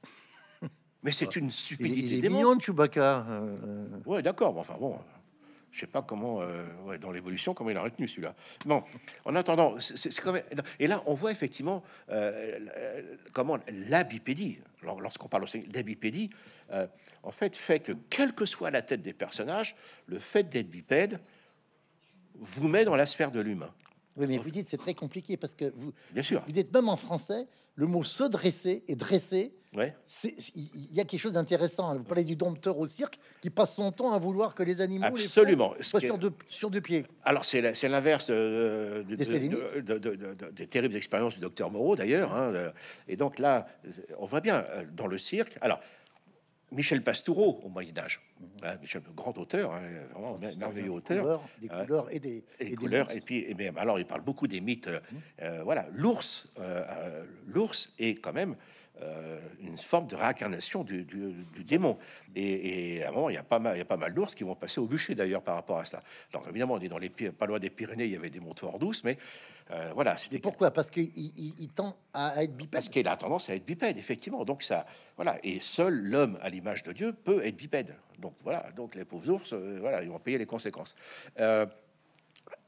Mais c'est une stupidité. Il, il est mignon, Chewbacca. Oui, euh, euh. Ouais, d'accord. Enfin bon. Je sais pas comment, euh, dans l'évolution, comment il a retenu celui-là. Bon, en attendant, c'est Et là, on voit effectivement euh, comment la bipédie, lorsqu'on parle aussi d'abipédie, euh, en fait, fait que quelle que soit la tête des personnages, le fait d'être bipède vous met dans la sphère de l'humain. Oui, mais vous dites c'est très compliqué parce que vous, Bien sûr. vous dites même en français, le mot se dresser et dresser il y a quelque chose d'intéressant. Hein. Vous parlez du dompteur au cirque qui passe son temps à vouloir que les animaux Absolument. Les soient sur, deux, pieds. Alors, c'est l'inverse de, des terribles expériences du docteur Moreau, d'ailleurs. Hein, et donc là, euh, on voit bien euh, dans le cirque. Alors, Michel Pastoureau au Moyen Âge, mhm. hein, grand auteur, hein, merveilleux auteur, des couleurs, et des, et, couleurs et puis et alors il parle beaucoup des mythes. Mhm. Euh, voilà, l'ours, l'ours est quand même euh, une forme de réincarnation du, démon. Et, avant, il y a pas mal, il y a pas mal d'ours qui vont passer au bûcher d'ailleurs par rapport à ça. Alors évidemment, on est dans les pas loin des Pyrénées, il y avait des montées douces, mais euh, voilà. C'était pourquoi Parce qu'il tend à être bipède. Parce qu'il a tendance à être bipède, effectivement. Donc ça, voilà. Et seul l'homme à l'image de Dieu peut être bipède. Donc voilà. Donc les pauvres ours, euh, voilà, ils vont payer les conséquences.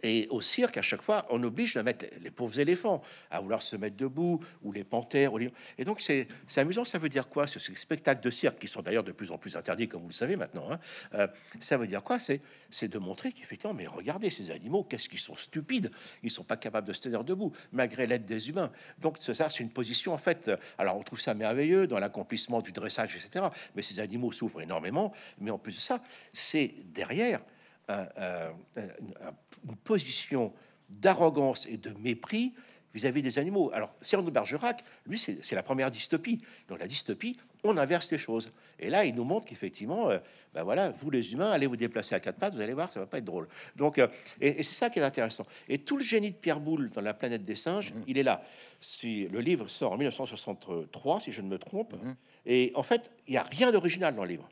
Et au cirque, à chaque fois, on oblige à mettre les pauvres éléphants à vouloir se mettre debout, ou les panthères. Ou les... Et donc, c'est amusant. Ça veut dire quoi ce, spectacle spectacles de cirque, qui sont d'ailleurs de plus en plus interdits, comme vous le savez maintenant hein. euh, Ça veut dire quoi C'est de montrer qu'effectivement, mais regardez ces animaux, qu'est-ce qu'ils sont stupides. Ils sont pas capables de se tenir debout, malgré l'aide des humains. Donc, ça, c'est une position, en fait. Alors, on trouve ça merveilleux dans l'accomplissement du dressage, etc. Mais ces animaux souffrent énormément. Mais en plus de ça, c'est derrière une position d'arrogance et de mépris vis-à-vis des animaux. Alors, Cyrano de Bergerac, lui, c'est la première dystopie. Dans la dystopie, on inverse les choses. Et là, il nous montre qu'effectivement, euh, ben voilà, vous les humains, allez vous déplacer à quatre pattes, vous allez voir, ça va pas être drôle. Donc, euh, et, c'est ça qui est intéressant. Et tout le génie de Pierre Boulle dans La planète des singes, mm-hmm. il est là. Si le livre sort en 1963, si je ne me trompe, mm-hmm. et en fait, il n'y a rien d'original dans le livre.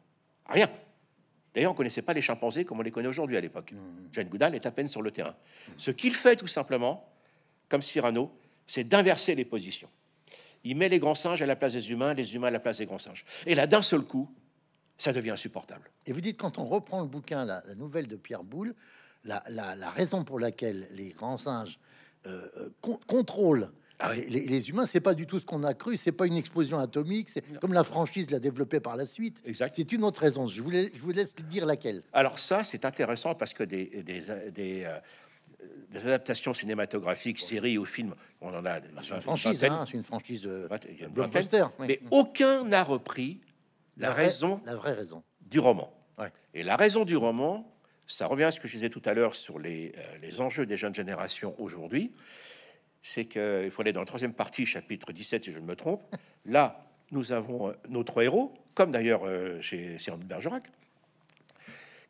Rien. D'ailleurs, on ne connaissait pas les chimpanzés comme on les connaît aujourd'hui à l'époque. Jane mm. Goudal Goodall est à peine sur le terrain. Ce qu'il fait tout simplement, comme Cyrano, c'est d'inverser les positions. Il met les grands singes à la place des humains, les humains à la place des grands singes. Et là, d'un seul coup, ça devient insupportable. Et vous dites, quand on reprend le bouquin, la, nouvelle de Pierre Boulle, la, raison pour laquelle les grands singes euh, euh, contrôlent ah les, les, humains, c'est pas du tout ce qu'on a cru. C'est pas une explosion atomique. C'est comme la franchise l'a développée par la suite. Exact. C'est une autre raison. Je, voulais, vous laisse dire laquelle. Alors ça, c'est intéressant parce que des, euh, adaptations cinématographiques, séries ou films, on en a. une, franchise. Hein, c'est une franchise. Euh, Mais aucun n'a repris la, raison. La vraie raison du roman. Et la raison du roman, ça revient à ce que je disais tout à l'heure sur les euh, enjeux des jeunes générations aujourd'hui c'est qu'il faut aller dans la troisième partie, chapitre 17, si je ne me trompe. Là, nous avons euh, nos trois héros, comme d'ailleurs euh, chez Cyrano de Bergerac,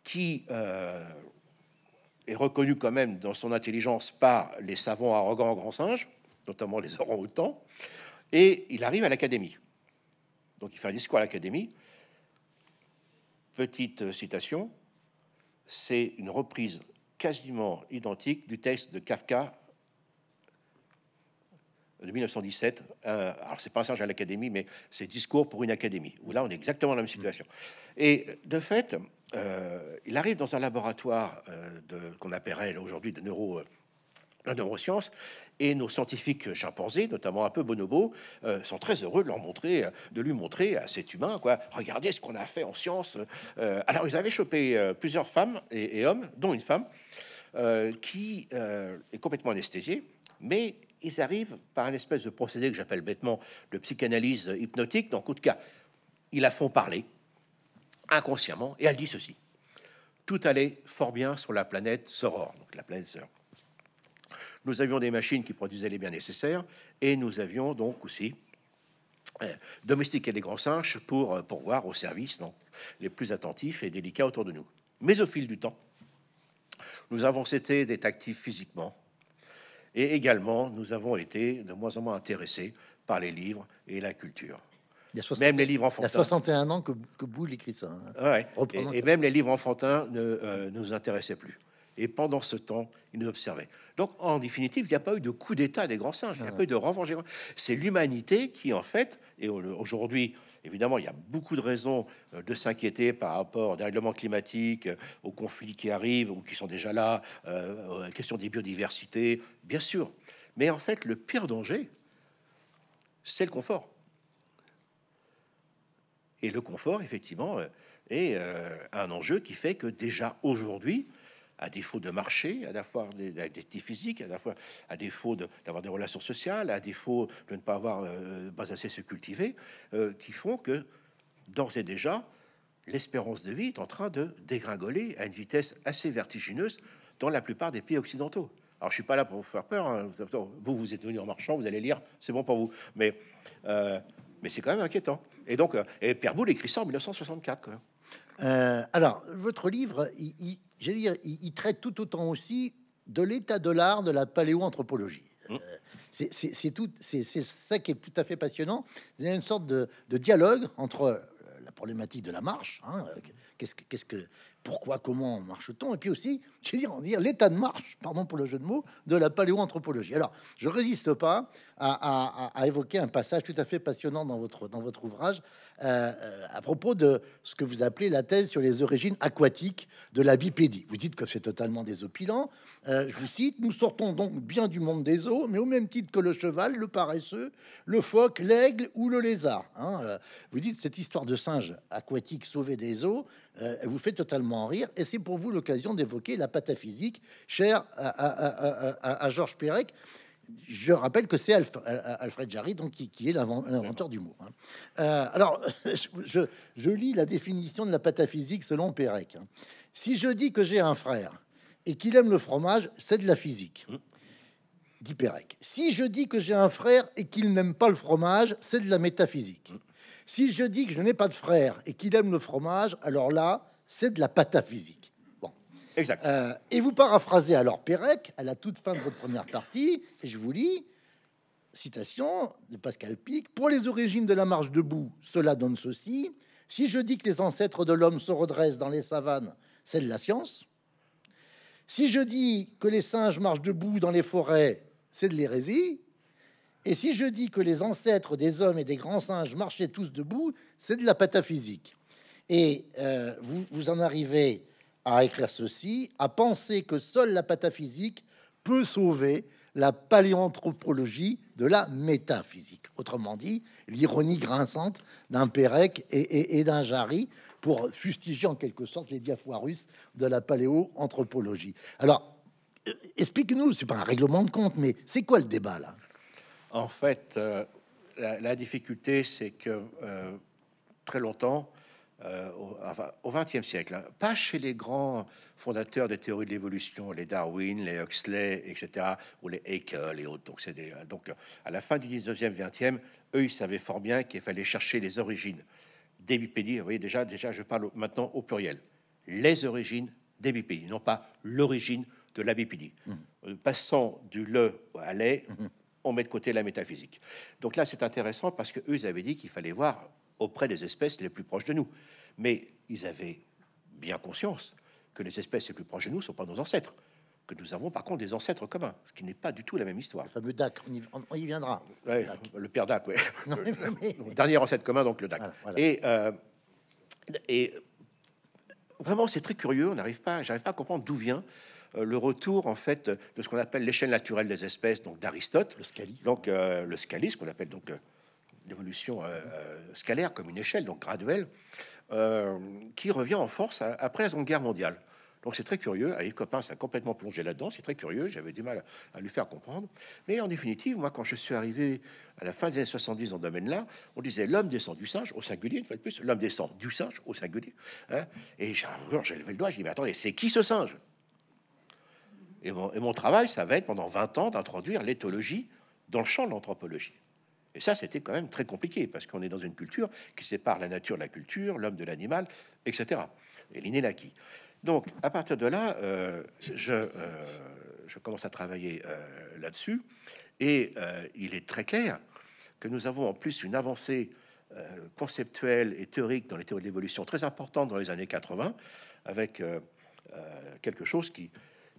qui euh, est reconnu quand même dans son intelligence par les savants arrogants grands singes, notamment les orangs-outans, et il arrive à l'académie. Donc il fait un discours à l'académie. Petite citation, c'est une reprise quasiment identique du texte de Kafka de 1917. Euh, alors, c'est pas un singe à l'Académie, mais c'est Discours pour une Académie, où là, on est exactement dans la même situation. Mm. Et de fait, euh, il arrive dans un laboratoire euh, de qu'on appellerait aujourd'hui de neuro la neuroscience, et nos scientifiques chimpanzés, notamment un peu bonobo, sont très heureux de, leur montrer, de lui montrer à cet humain, quoi, regardez ce qu'on a fait en science. alors, ils avaient chopé plusieurs femmes et, et, hommes, dont une femme, qui est complètement anesthésiée, mais ils arrivent par un espèce de procédé que j'appelle bêtement de psychanalyse hypnotique. Donc, en tout cas, ils la font parler inconsciemment et elle dit ceci Tout allait fort bien sur la planète Soror, donc la planète Nous avions des machines qui produisaient les biens nécessaires et nous avions donc aussi euh, domestiqué des grands singes pour euh, voir pourvoir aux services donc, les plus attentifs et délicats autour de nous. Mais au fil du temps, nous avons été des tactiques physiquement, et également, nous avons été de moins en moins intéressés par les livres et la culture. même les livres enfantins. Il y a 61 ans que, que Boulle écrit ça. Hein. et, même les livres enfantins ne euh, nous intéressaient plus. Et pendant ce temps, il nous observait. Donc, en définitive, il n'y a pas eu de coup d'État des grands singes, il n'y a ah pas eu de revanche. C'est l'humanité qui, en fait, et aujourd'hui, Évidemment, il y a beaucoup de raisons euh, de s'inquiéter par rapport au dérèglement climatique, euh, aux conflits qui arrivent ou qui sont déjà là, euh, aux question des biodiversités, bien sûr. Mais en fait, le pire danger, c'est le confort. Et le confort, effectivement, est un enjeu qui fait que déjà aujourd'hui, à défaut de marché, à la fois d'activité physique, à la fois à défaut d'avoir des relations sociales, à défaut de ne pas avoir euh, pas assez se cultiver, euh, qui font que d'ores et déjà l'espérance de vie est en train de dégringoler à une vitesse assez vertigineuse dans la plupart des pays occidentaux. Alors, je suis pas là pour vous faire peur. Hein. Vous, vous êtes venu en marchant, vous allez lire, c'est bon pour vous. Mais, euh, mais c'est quand même inquiétant. Et donc, et Père Boulle écrit ça en 1964. Euh, alors, votre livre, il, dire, il, traite tout autant aussi de l'état de l'art de la paléoanthropologie. Euh, mmh. c'est tout, c'est ça qui est tout à fait passionnant. Il y a une sorte de, dialogue entre euh, la problématique de la marche. Hein, quest qu'est-ce que, pourquoi, comment marche-t-on Et puis aussi, je veux dire, dire l'état de marche, pardon pour le jeu de mots, de la paléoanthropologie. Alors, je résiste pas à, à, évoquer un passage tout à fait passionnant dans votre, dans votre ouvrage euh, euh, à propos de ce que vous appelez la thèse sur les origines aquatiques de la bipédie. Vous dites que c'est totalement désopilant. Euh, je vous cite Nous sortons donc bien du monde des eaux, mais au même titre que le cheval, le paresseux, le phoque, l'aigle ou le lézard. Hein, vous dites cette histoire de singe aquatique sauvé des eaux, elle vous fait totalement rire, et c'est pour vous l'occasion d'évoquer la pataphysique chère à, Georges Perec je rappelle que c'est Alfred Jarry, donc qui, est l'inventeur du mot. Hein. Euh, alors, je, je, lis la définition de la pataphysique selon Pérec. Hein. Si je dis que j'ai un frère et qu'il aime le fromage, c'est de la physique, hum. dit Pérec. Si je dis que j'ai un frère et qu'il n'aime pas le fromage, c'est de la métaphysique. Hum. Si je dis que je n'ai pas de frère et qu'il aime le fromage, alors là, c'est de la pataphysique. Exact. Euh, et vous paraphrasez alors Pérec à la toute fin de votre première partie, et je vous lis, citation de Pascal Pic, pour les origines de la marche debout, cela donne ceci, si je dis que les ancêtres de l'homme se redressent dans les savanes, c'est de la science. Si je dis que les singes marchent debout dans les forêts, c'est de l'hérésie. Et si je dis que les ancêtres des hommes et des grands singes marchaient tous debout, c'est de la pataphysique. Et euh, vous, vous en arrivez à écrire ceci, à penser que seule la pataphysique peut sauver la paléanthropologie de la métaphysique. Autrement dit, l'ironie grinçante d'un Pérec et, d'un Jarry pour fustiger en quelque sorte les russes de la paléoanthropologie. Alors, euh, explique-nous, c'est pas un règlement de compte, mais c'est quoi le débat là En fait, euh, la, difficulté, c'est que euh, très longtemps, euh, au, XXe siècle, hein. pas chez les grands fondateurs des théories de l'évolution, les Darwin, les Huxley, etc., ou les Haeckel et autres. Donc, c'est hein, donc à la fin du 19e, 20e, eux, ils savaient fort bien qu'il fallait chercher les origines des bipédies. Vous voyez, déjà, déjà, je parle maintenant au pluriel. Les origines des bipédies, non pas l'origine de la bipédie. Mmh. Euh, passant du le à les, mmh. on met de côté la métaphysique. Donc là, c'est intéressant parce que eux, ils avaient dit qu'il fallait voir auprès des espèces les plus proches de nous. Mais ils avaient bien conscience que les espèces les plus proches de nous ne sont pas nos ancêtres, que nous avons par contre des ancêtres communs, ce qui n'est pas du tout la même histoire. Le fameux DAC, on y, viendra. le père DAC, oui. Dernier ancêtre commun, donc le DAC. Et, euh, et vraiment, c'est très curieux, on n'arrive pas, j'arrive pas à comprendre d'où vient euh, le retour en fait de ce qu'on appelle l'échelle naturelle des espèces, donc d'Aristote, le scalis, donc euh, le scalis qu'on appelle donc l'évolution euh, euh, scalaire comme une échelle, donc graduelle, euh, qui revient en force après la Seconde Guerre mondiale. Donc c'est très curieux. Ah, copains, Copin a complètement plongé là-dedans. C'est très curieux. J'avais du mal à lui faire comprendre. Mais en définitive, moi, quand je suis arrivé à la fin des années 70 dans ce domaine-là, on disait l'homme descend du singe au singulier, une fois de plus, l'homme descend du singe au singulier. Hein. et j'ai levé le doigt, je dis, mais attendez, c'est qui ce singe et mon, et mon travail, ça va être pendant 20 ans d'introduire l'éthologie dans le champ de l'anthropologie. Et ça, c'était quand même très compliqué parce qu'on est dans une culture qui sépare la nature de la culture, l'homme de l'animal, etc. Et qui Donc, à partir de là, euh, je, euh, je, commence à travailler euh, là-dessus. Et il est très clair que nous avons en plus une avancée conceptuelle et théorique dans les théories de l'évolution très importante dans les années 80, avec quelque chose qui,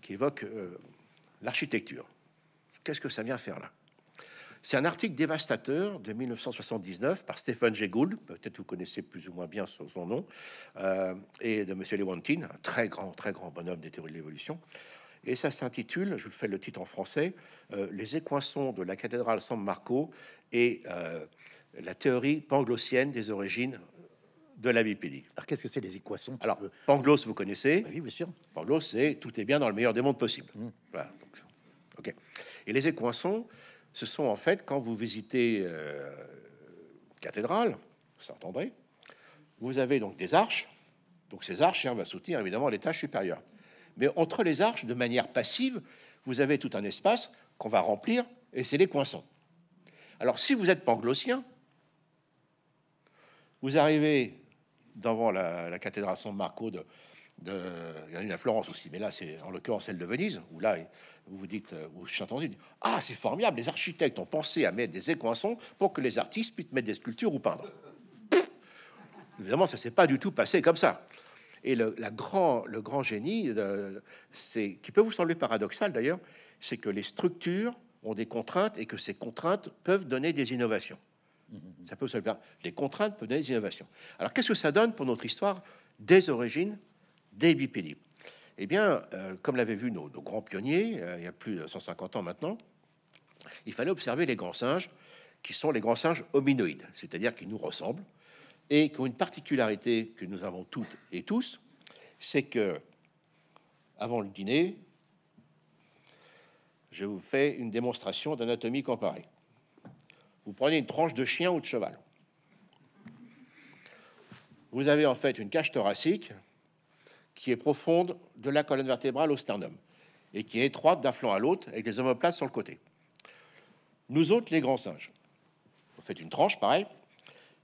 qui évoque l'architecture. Qu'est-ce que ça vient faire là c'est un article dévastateur de 1979 par Stéphane Jay Gould, peut-être vous connaissez plus ou moins bien son, nom, euh, et de Monsieur Lewontin, un très grand, très grand bonhomme des théories de l'évolution. Et ça s'intitule, je vous fais le titre en français, euh, Les écoinçons de la cathédrale San Marco et euh, la théorie panglossienne des origines de la bipédie. Alors qu'est-ce que c'est les équations Alors, Pangloss, vous connaissez bah Oui, bien sûr. Pangloss, c'est tout est bien dans le meilleur des mondes possible. Mmh. Voilà. ok. Et les équations ce sont en fait quand vous visitez euh, cathédrale, Saint-André, vous avez donc des arches. Donc ces arches servent à soutenir évidemment l'étage supérieur. Mais entre les arches, de manière passive, vous avez tout un espace qu'on va remplir et c'est les coinçons. Alors si vous êtes panglossien, vous arrivez devant la, cathédrale San Marco de, la il y a une à Florence aussi, mais là c'est en l'occurrence celle de Venise, où là vous vous dites, vous euh, chantez, ah, c'est formidable, les architectes ont pensé à mettre des écoinçons pour que les artistes puissent mettre des sculptures ou peindre. Évidemment, ça s'est pas du tout passé comme ça. Et le, grand, le grand génie, euh, c'est qui peut vous sembler paradoxal d'ailleurs, c'est que les structures ont des contraintes et que ces contraintes peuvent donner des innovations. Mm-hmm. Ça peut se Les contraintes peuvent donner des innovations. Alors, qu'est-ce que ça donne pour notre histoire des origines des bipédies eh bien, euh, comme l'avaient vu nos, grands pionniers, euh, il y a plus de 150 ans maintenant, il fallait observer les grands singes, qui sont les grands singes hominoïdes, c'est-à-dire qui nous ressemblent, et qui ont une particularité que nous avons toutes et tous, c'est que, avant le dîner, je vous fais une démonstration d'anatomie comparée. Vous prenez une tranche de chien ou de cheval. Vous avez en fait une cage thoracique qui est profonde de la colonne vertébrale au sternum et qui est étroite d'un flanc à l'autre avec des omoplates sur le côté. Nous autres, les grands singes, vous fait une tranche pareil.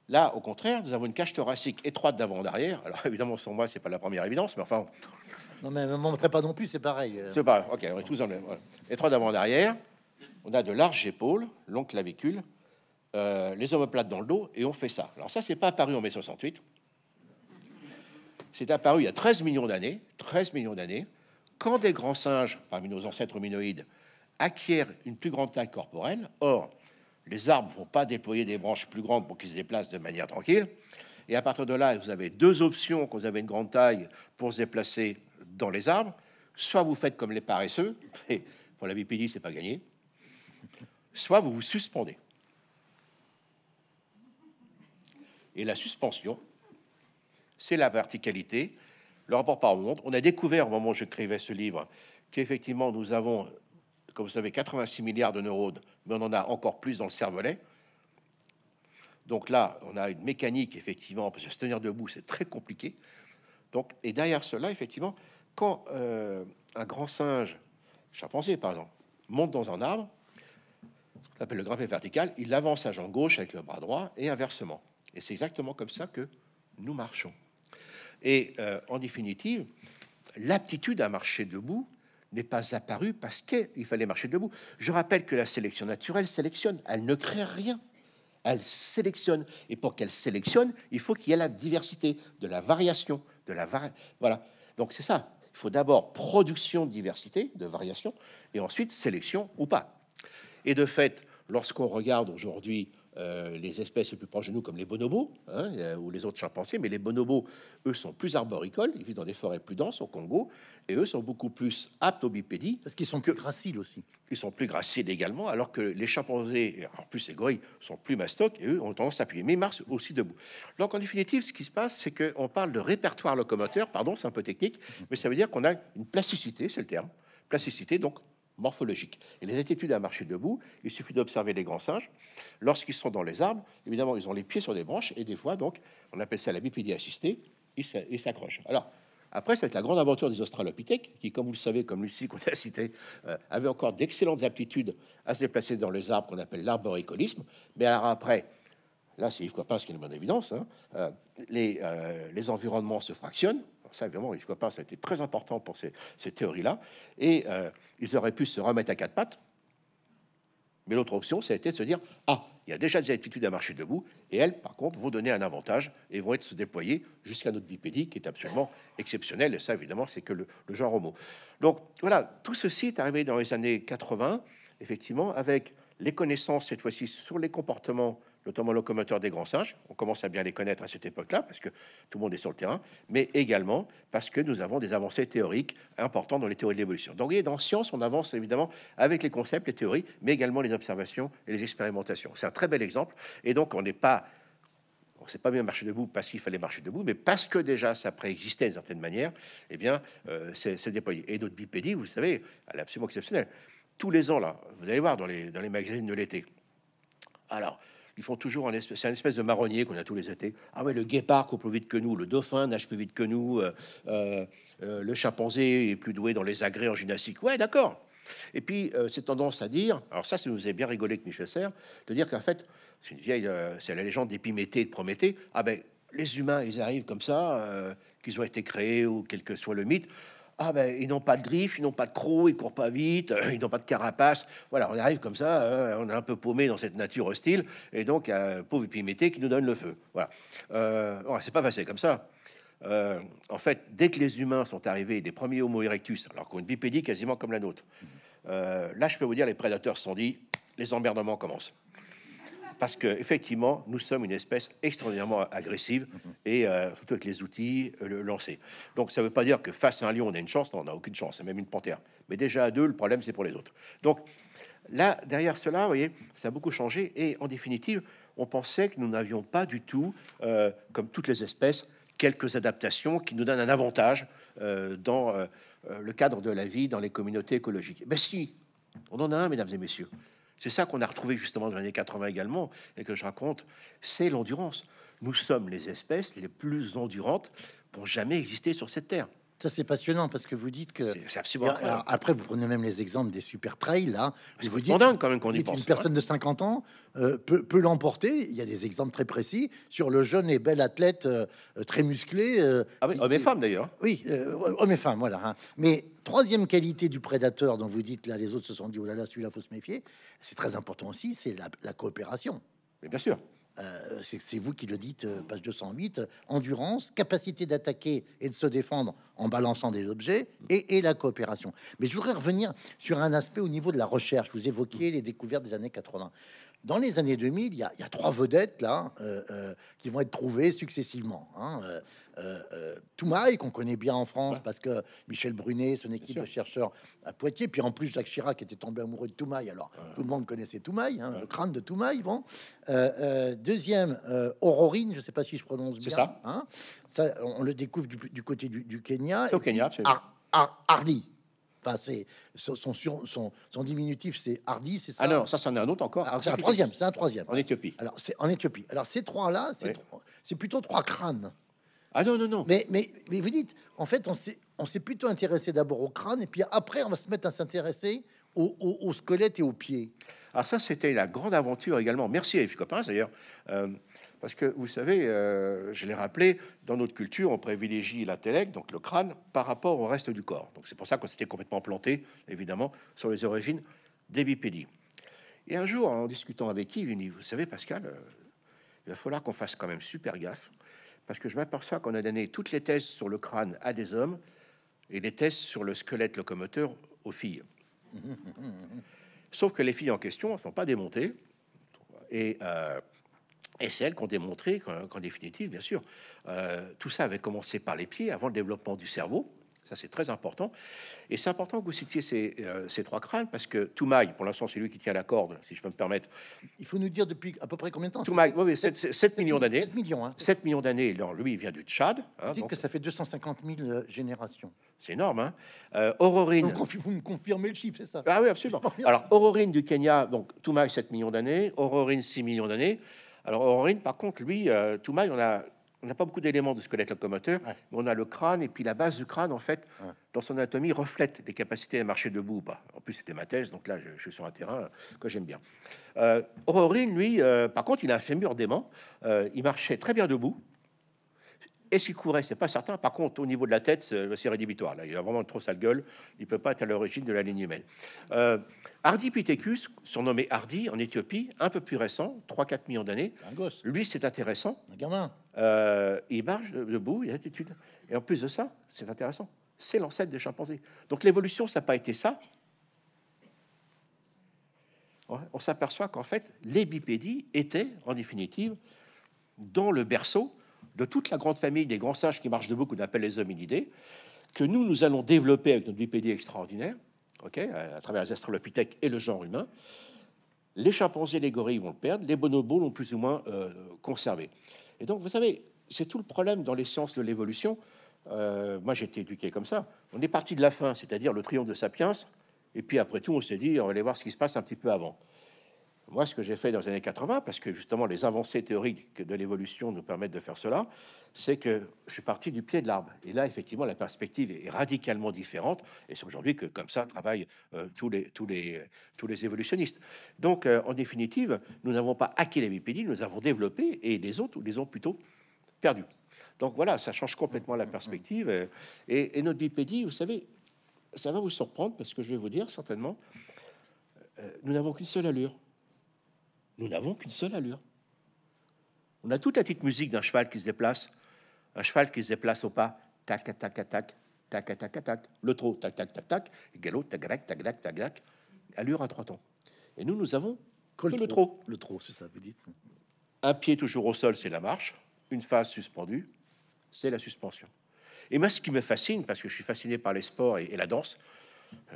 Là, au contraire, nous avons une cage thoracique étroite d'avant en arrière. Alors évidemment, sur moi, c'est pas la première évidence, mais enfin. Non, mais ne montrez pas non plus, c'est pareil. Euh. C'est pareil, ok, on est tous en même. Étroite d'avant en arrière. On a de larges épaules, longues clavicules, euh, les omoplates dans le dos, et on fait ça. Alors ça, c'est pas apparu en mai 68 c'est apparu il y a 13 millions d'années, 13 millions d'années, quand des grands singes, parmi nos ancêtres hominoïdes, acquièrent une plus grande taille corporelle, or les arbres ne vont pas déployer des branches plus grandes pour qu'ils se déplacent de manière tranquille, et à partir de là, vous avez deux options quand vous avez une grande taille pour se déplacer dans les arbres, soit vous faites comme les paresseux, et pour la bipédie, n'est pas gagné, soit vous vous suspendez. Et la suspension, c'est la verticalité, le rapport par monde. On a découvert au moment où j'écrivais ce livre qu'effectivement nous avons, comme vous savez, 86 milliards de neurones, mais on en a encore plus dans le cervelet. Donc là, on a une mécanique, effectivement, parce que se tenir debout, c'est très compliqué. Donc, et derrière cela, effectivement, quand euh, un grand singe, chimpanzé, par exemple, monte dans un arbre, on appelle le grappé vertical, il avance à jambe gauche avec le bras droit et inversement. Et c'est exactement comme ça que nous marchons. Et euh, en définitive, l'aptitude à marcher debout n'est pas apparue parce qu'il fallait marcher debout. Je rappelle que la sélection naturelle sélectionne, elle ne crée rien. Elle sélectionne. Et pour qu'elle sélectionne, il faut qu'il y ait la diversité, de la variation, de la Voilà. Donc c'est ça. Il faut d'abord production de diversité, de variation, et ensuite sélection ou pas. Et de fait, lorsqu'on regarde aujourd'hui euh, les espèces les plus proches de nous, comme les bonobos hein, ou les autres chimpanzés, mais les bonobos, eux, sont plus arboricoles, ils vivent dans des forêts plus denses au Congo, et eux sont beaucoup plus aptes aux bipédie. Parce qu'ils sont plus graciles aussi. Ils sont plus graciles également, alors que les chimpanzés, en plus les gorilles, sont plus mastocs, et eux ont tendance à appuyer. Mais Mars aussi debout. Donc en définitive, ce qui se passe, c'est qu'on parle de répertoire locomoteur, pardon, c'est un peu technique, mais ça veut dire qu'on a une plasticité, c'est le terme, plasticité, donc morphologiques. Et les aptitudes à marcher debout, il suffit d'observer les grands singes. Lorsqu'ils sont dans les arbres, évidemment, ils ont les pieds sur des branches et des fois, donc, on appelle ça la bipédie assistée, ils s'accrochent. Alors, après, c'est la grande aventure des Australopithèques, qui, comme vous le savez, comme Lucie qu'on a cité, euh, avait encore d'excellentes aptitudes à se déplacer dans les arbres qu'on appelle l'arboricolisme. Mais alors après, là, c'est Yves Copin, ce qui est une bonne évidence, hein, euh, les, euh, les, environnements se fractionnent. Ça, évidemment, Yves pas ça a été très important pour ces, ces théories-là. Et ils auraient pu se remettre à quatre pattes. Mais l'autre option, ça a été de se dire Ah, il y a déjà des attitudes à marcher debout, et elles, par contre, vont donner un avantage et vont être se déployer jusqu'à notre bipédie qui est absolument exceptionnelle. Et ça, évidemment, c'est que le, le, genre homo. Donc voilà, tout ceci est arrivé dans les années 80, effectivement, avec les connaissances cette fois-ci sur les comportements notamment locomoteur des grands singes. On commence à bien les connaître à cette époque-là parce que tout le monde est sur le terrain, mais également parce que nous avons des avancées théoriques importantes dans les théories de l'évolution. Donc, vous dans science, on avance évidemment avec les concepts, les théories, mais également les observations et les expérimentations. C'est un très bel exemple. Et donc, on n'est pas on ne s'est pas bien marché debout parce qu'il fallait marcher debout, mais parce que déjà ça préexistait d'une certaine manière, eh bien, euh, c'est déployé. Et d'autres bipédies, vous savez, elle est absolument exceptionnelle. Tous les ans, là, vous allez voir dans les, dans les magazines de l'été. Alors, ils font toujours un espèce, c'est un espèce de marronnier qu'on a tous les étés. Ah ouais, le guépard court plus vite que nous, le dauphin nage plus vite que nous, euh, euh, euh, le chimpanzé est plus doué dans les agrès en gymnastique. Ouais, d'accord. Et puis, c'est tendance à dire, alors ça, ça nous est bien rigolé que Michel Serre, de dire qu'en fait, c'est une vieille, c'est la légende d'Épiméthée et de Prométhée. Ah ben, les humains, ils arrivent comme ça, qu'ils ont été créés ou quel que soit le mythe. Ah ben, ils n'ont pas de griffes, ils n'ont pas de crocs, ils courent pas vite, euh, ils n'ont pas de carapace. Voilà, on arrive comme ça, euh, on est un peu paumé dans cette nature hostile, et donc un pauvre épiméthée qui nous donne le feu. Voilà. Euh, c'est pas passé comme ça. en fait, dès que les humains sont arrivés, des premiers Homo erectus, alors qu'on une bipédie quasiment comme la nôtre, là, je peux vous dire, les prédateurs se sont dit, les emmerdements commencent parce qu'effectivement, nous sommes une espèce extraordinairement agressive, mhm. et euh, surtout avec les outils le lancés. Donc ça ne veut pas dire que face à un lion, on a une chance, non, on n'a aucune chance, même une panthère. Mais déjà à deux, le problème, c'est pour les autres. Donc là, derrière cela, vous voyez, ça a beaucoup changé, et en définitive, on pensait que nous n'avions pas du tout, euh, comme toutes les espèces, quelques adaptations qui nous donnent un avantage euh, dans le cadre de la vie dans les communautés écologiques. Ben si, on en a un, mesdames et messieurs. C'est ça qu'on a retrouvé justement dans les années 80 également, et que je raconte, c'est l'endurance. Nous sommes les espèces les plus endurantes pour jamais exister sur cette terre. Ça, c'est passionnant parce que vous dites que. après, vous prenez même les exemples des super trails là. je vous dites quand même qu'on y Une hein. personne de 50 ans euh, peut, peut l'emporter. Il y a des exemples très précis sur le jeune et bel athlète euh, euh, très musclé. Euh, et femmes d'ailleurs. Oui, homme et femmes, hein. voilà. Hein. Mais troisième qualité du prédateur dont vous dites là, les autres se sont dit oh là là, celui-là faut se méfier. C'est très important aussi, c'est la, la coopération. Mais bien sûr. Euh, c'est vous qui le dites, euh, page 208, endurance, capacité d'attaquer et de se défendre en balançant des objets, et, et, la coopération. Mais je voudrais revenir sur un aspect au niveau de la recherche. Vous évoquiez les découvertes des années 80 dans les années 2000, il y, a trois vedettes là hein, euh, euh, qui vont être trouvées successivement. Hein. Euh, Toumaï, qu'on connaît bien en France parce que Michel Brunet, son équipe de chercheurs à Poitiers, puis en plus Jacques Chirac était tombé amoureux de Toumaï, alors tout le monde connaissait Toumaï, hein, le crâne de Toumaï. Bon. deuxième, Aurorine, je ne sais pas si je prononce bien. Ça. Hein. ça. on le découvre du, côté du, Kenya. Au Kenya, à Hardy. Enfin, c'est son, son, diminutif, c'est Hardy, c'est ça. Ah non, ça, c'en est un autre encore. Ah, c'est un troisième, c'est un troisième. En Éthiopie. Alors, c'est en Éthiopie. Alors, ces trois-là, c'est plutôt trois crânes. Ah non, non, non. Mais, mais, mais vous dites, en fait, on s'est plutôt intéressé d'abord au crâne, et puis après, on va se mettre à s'intéresser au, au, squelette et aux pieds. Alors ah, ça, c'était la grande aventure également. Merci à Yves Copin, d'ailleurs, euh, parce que vous savez, euh, je l'ai rappelé, dans notre culture, on privilégie l'intellect, donc le crâne, par rapport au reste du corps. Donc c'est pour ça qu'on s'était complètement planté, évidemment, sur les origines des bipédies. Et un jour, en discutant avec Yves, il dit Vous savez, Pascal, euh, il va falloir qu'on fasse quand même super gaffe, parce que je m'aperçois qu'on a donné toutes les thèses sur le crâne à des hommes et les tests sur le squelette locomoteur aux filles. Sauf que les filles en question ne sont pas démontées. Et. Euh, et c'est elles qui ont démontré qu'en définitive, bien sûr, euh, tout ça avait commencé par les pieds avant le développement du cerveau. Ça, c'est très important. Et c'est important que vous citiez ces, euh, ces trois crânes parce que Toumaï, pour l'instant, c'est lui qui tient la corde, si je peux me permettre. Il faut nous dire depuis à peu près combien de temps Toumaï, oui, 7, millions d'années. 7 millions. Hein. 7 millions d'années. Alors, lui, il vient du Tchad. Hein, donc, que ça fait 250 000 euh, générations. C'est énorme. Hein euh, Aurorine. vous me confirmez le chiffre, c'est ça Ah oui, absolument. Alors, Aurorine du Kenya, donc Toumaï, 7 millions d'années. Aurorine, 6 millions d'années. Alors, Aurorine, par contre, lui, euh, tout on a on n'a pas beaucoup d'éléments de squelette locomoteur, mais on a le crâne, et puis la base du crâne, en fait, dans son anatomie, reflète les capacités à marcher debout ou pas. En plus, c'était ma thèse, donc là, je, suis sur un terrain que j'aime bien. Euh, Aurorine, lui, euh, par contre, il a un fémur dément. il marchait très bien debout, est-ce qu'il courait C'est pas certain. Par contre, au niveau de la tête, c'est rédhibitoire. Là, il a vraiment trop sale gueule. Il peut pas être à l'origine de la ligne humaine. Euh, Hardy Pithecus, surnommé Hardy en Éthiopie, un peu plus récent, 3-4 millions d'années. Lui, c'est intéressant. Un gamin. Euh, il marche debout, il a Et en plus de ça, c'est intéressant. C'est l'ancêtre des chimpanzés. Donc l'évolution, ça n'a pas été ça. On s'aperçoit qu'en fait, les bipédies étaient, en définitive, dans le berceau de toute la grande famille des grands sages qui marchent debout qu'on appelle les hommes inidés, que nous, nous allons développer avec notre bipédie extraordinaire, à travers les astralopithèques et le genre humain. Les chimpanzés, et les gorilles vont le perdre, les bonobos l'ont plus ou moins euh, conservé. Et donc, vous savez, c'est tout le problème dans les sciences de l'évolution. Euh, moi, j'ai été éduqué comme ça. On est parti de la fin, c'est-à-dire le triomphe de Sapiens, et puis après tout, on s'est dit, on va aller voir ce qui se passe un petit peu avant. Moi, ce que j'ai fait dans les années 80, parce que justement les avancées théoriques de l'évolution nous permettent de faire cela, c'est que je suis parti du pied de l'arbre. Et là, effectivement, la perspective est radicalement différente. Et c'est aujourd'hui que, comme ça, travaillent euh, tous, les, tous, les, tous les évolutionnistes. Donc, euh, en définitive, nous n'avons pas acquis la bipédie, nous avons développé, et les autres les ont plutôt perdus. Donc voilà, ça change complètement la perspective. Euh, et, et, notre bipédie, vous savez, ça va vous surprendre, parce que je vais vous dire certainement, nous n'avons qu'une seule allure. Nous n'avons qu'une seule allure. On a toute la petite musique d'un cheval qui se déplace, un cheval qui se déplace au pas, tac, tac, tac, tac, tac, tac, tac, tac, le trot, tac, tac, tac, tac, galop, tac, tac, tac, tac, tac, tac, allure à trois temps. Et nous, nous avons que le, trot. Le trot, c'est ça, vous dites. Un pied toujours au sol, c'est la marche. Une phase suspendue, c'est la suspension. Et moi, ce qui me fascine, parce que je suis fasciné par les sports et, la danse.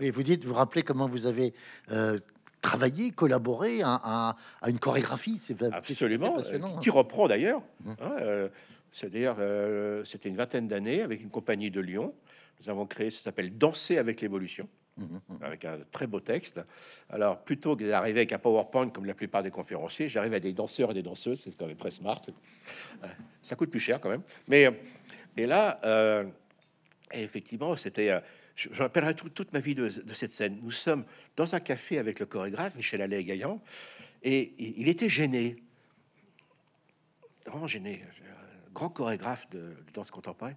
Et vous dites, vous rappelez comment vous avez euh, travailler, collaborer à, une chorégraphie. C'est absolument euh, qui hein. reprend d'ailleurs. Mmh. Hein, euh, c'est à euh, c'était une vingtaine d'années avec une compagnie de Lyon. Nous avons créé, ça s'appelle Danser avec l'évolution. Mmh, mmh, avec un très beau texte. Alors, plutôt que d'arriver avec un PowerPoint comme la plupart des conférenciers, j'arrive à des danseurs et des danseuses, c'est quand même très smart. Ça coûte plus cher quand même. Mais et là, effectivement, c'était je, rappellerai toute ma vie de, cette scène. Nous sommes dans un café avec le chorégraphe Michel Allais et Gaillan, et il était gêné, vraiment gêné, grand chorégraphe de, danse contemporaine.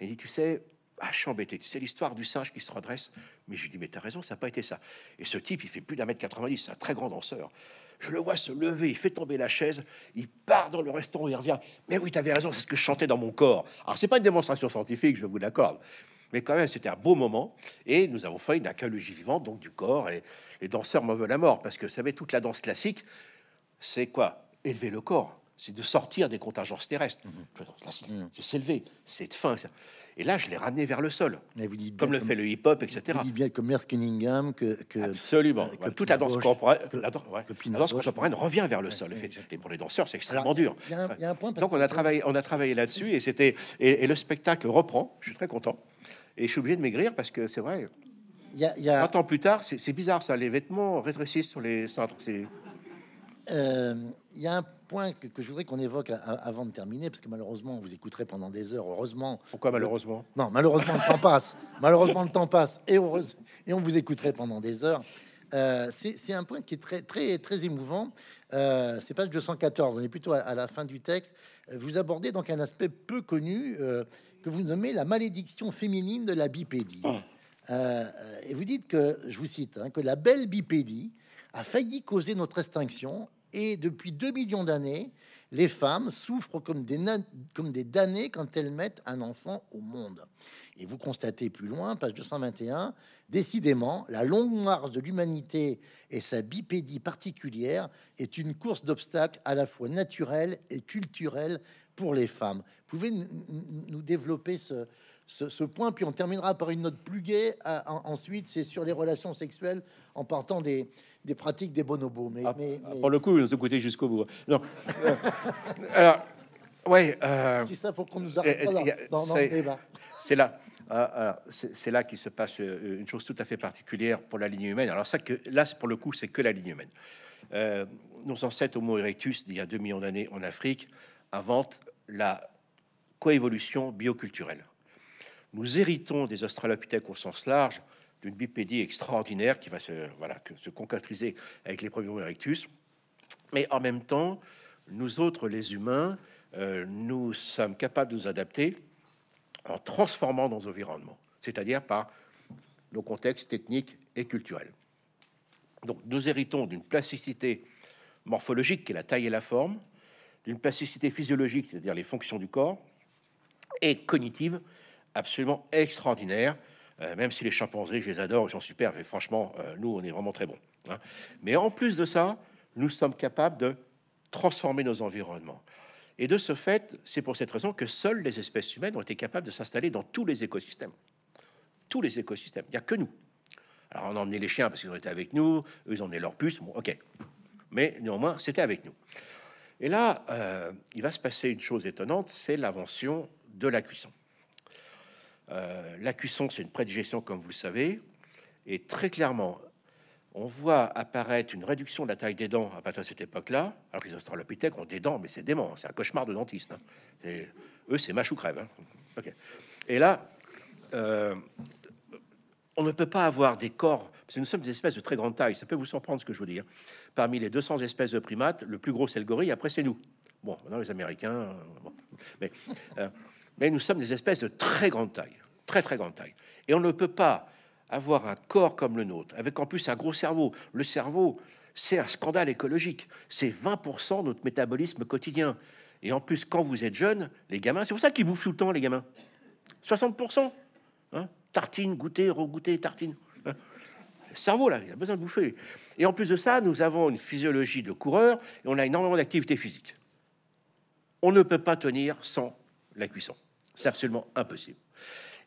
Et il dit, tu sais, ah, je suis embêté. Tu sais, l'histoire du singe qui se redresse. Mais je lui dis, mais tu as raison, ça n'a pas été ça. Et ce type, il fait plus d'un mètre 90, c'est un très grand danseur. Je le vois se lever, il fait tomber la chaise, il part dans le restaurant, il revient. Mais oui, tu avais raison, c'est ce que je chantais dans mon corps. Alors, c'est pas une démonstration scientifique, je vous l'accorde. Mais quand même, c'était un beau moment. Et nous avons fait une archéologie vivante, donc du corps. Et les danseurs m'en veulent la mort, parce que, vous savez, toute la danse classique, c'est quoi Élever le corps. C'est de sortir des contingences terrestres. Mhm. Mhm. C'est s'élever, c'est de fin. Et là, je l'ai ramené vers le sol. Mais vous dites comme le fait le hip-hop, etc. Vous bien que Merce Cunningham, que, absolument, que, toute la danse contemporaine, revient vers le sol. et pour les danseurs, c'est extrêmement dur. Donc on a travaillé, on a travaillé là-dessus, et c'était et le spectacle reprend. Je suis très content. Et je suis obligé de maigrir parce que c'est vrai. Il y plus tard, c'est bizarre ça. Les vêtements rétrécissent sur les cintres. Euh, il y a un point que, je voudrais qu'on évoque avant de terminer, parce que malheureusement, on vous écouterait pendant des heures. Heureusement. Pourquoi malheureusement Non, malheureusement, le temps passe. Malheureusement, le temps passe. Et, heureuse... et on vous écouterait pendant des heures. Euh, c'est un point qui est très, très, très émouvant. Euh, c'est page 214, on est plutôt à, la fin du texte. Vous abordez donc un aspect peu connu euh, que vous nommez la malédiction féminine de la bipédie. Ah. et vous dites que, je vous cite, hein, que la belle bipédie a failli causer notre extinction et depuis 2 millions d'années, les femmes souffrent comme des, comme des damnées quand elles mettent un enfant au monde. Et vous constatez plus loin, page 221, décidément, la longue marche de l'humanité et sa bipédie particulière est une course d'obstacles à la fois naturelle et culturelle pour les femmes. Vous nous développer ce, ce, point. Puis on terminera par une note plus gaie. ensuite, c'est sur les relations sexuelles en partant des, pratiques des bonobos. Mais, ah, ah, Pour le coup, nous ont jusqu'au bout. Hein. Euh, alors, ouais. C'est là. Euh, là qu'il se passe euh, une chose tout à fait particulière pour la ligne humaine. Alors ça, que, là, pour le coup, c'est que la ligne humaine. nos ancêtres Homo erectus, il y a 2 millions d'années en Afrique, inventent la coévolution bioculturelle nous héritons des Australopithèques au sens large d'une bipédie extraordinaire qui va se, voilà, concrétiser avec les premiers erectus. Mais en même temps, nous autres, les humains, euh, nous sommes capables de nous adapter en transformant nos environnements, c'est-à-dire par nos contextes techniques et culturels. Donc nous héritons d'une plasticité morphologique qui est la taille et la forme, d'une plasticité physiologique, c'est-à-dire les fonctions du corps, et cognitive, absolument extraordinaire. Euh, même si les chimpanzés, je les adore, ils sont superbes. Et franchement, euh, nous, on est vraiment très bons. Hein. Mais en plus de ça, nous sommes capables de transformer nos environnements. Et de ce fait, c'est pour cette raison que seules les espèces humaines ont été capables de s'installer dans tous les écosystèmes. Tous les écosystèmes, il n'y a que nous. Alors on a emmené les chiens parce qu'ils ont été avec nous, eux, ils ont emmené leurs puces, bon, ok. Mais néanmoins, c'était avec nous. Et là, euh, il va se passer une chose étonnante, c'est l'invention de la cuisson. Euh, la cuisson, c'est une prédigestion, comme vous le savez, et très clairement, on voit apparaître une réduction de la taille des dents à partir de cette époque-là, alors que les australopithèques ont des dents, mais c'est dément, c'est un cauchemar de dentiste. Hein. eux, c'est mâche ou crève. Hein. Et là, euh, on ne peut pas avoir des corps, parce que nous sommes des espèces de très grande taille, ça peut vous surprendre ce que je veux dire. Parmi les 200 espèces de primates, le plus gros c'est le gorille, après c'est nous. Bon, maintenant les Américains, euh, mais mais nous sommes des espèces de très grande taille, très très grande taille. Et on ne peut pas avoir un corps comme le nôtre, avec en plus un gros cerveau. Le cerveau, c'est un scandale écologique. C'est 20% de notre métabolisme quotidien. Et en plus, quand vous êtes jeune, les gamins, c'est pour ça qu'ils bouffent tout le temps, les gamins. 60%. Hein tartine, goûter, regoûter, tartine. le cerveau, là, il a besoin de bouffer. Et en plus de ça, nous avons une physiologie de coureur et on a énormément d'activités physique. On ne peut pas tenir sans la cuisson. C'est absolument impossible.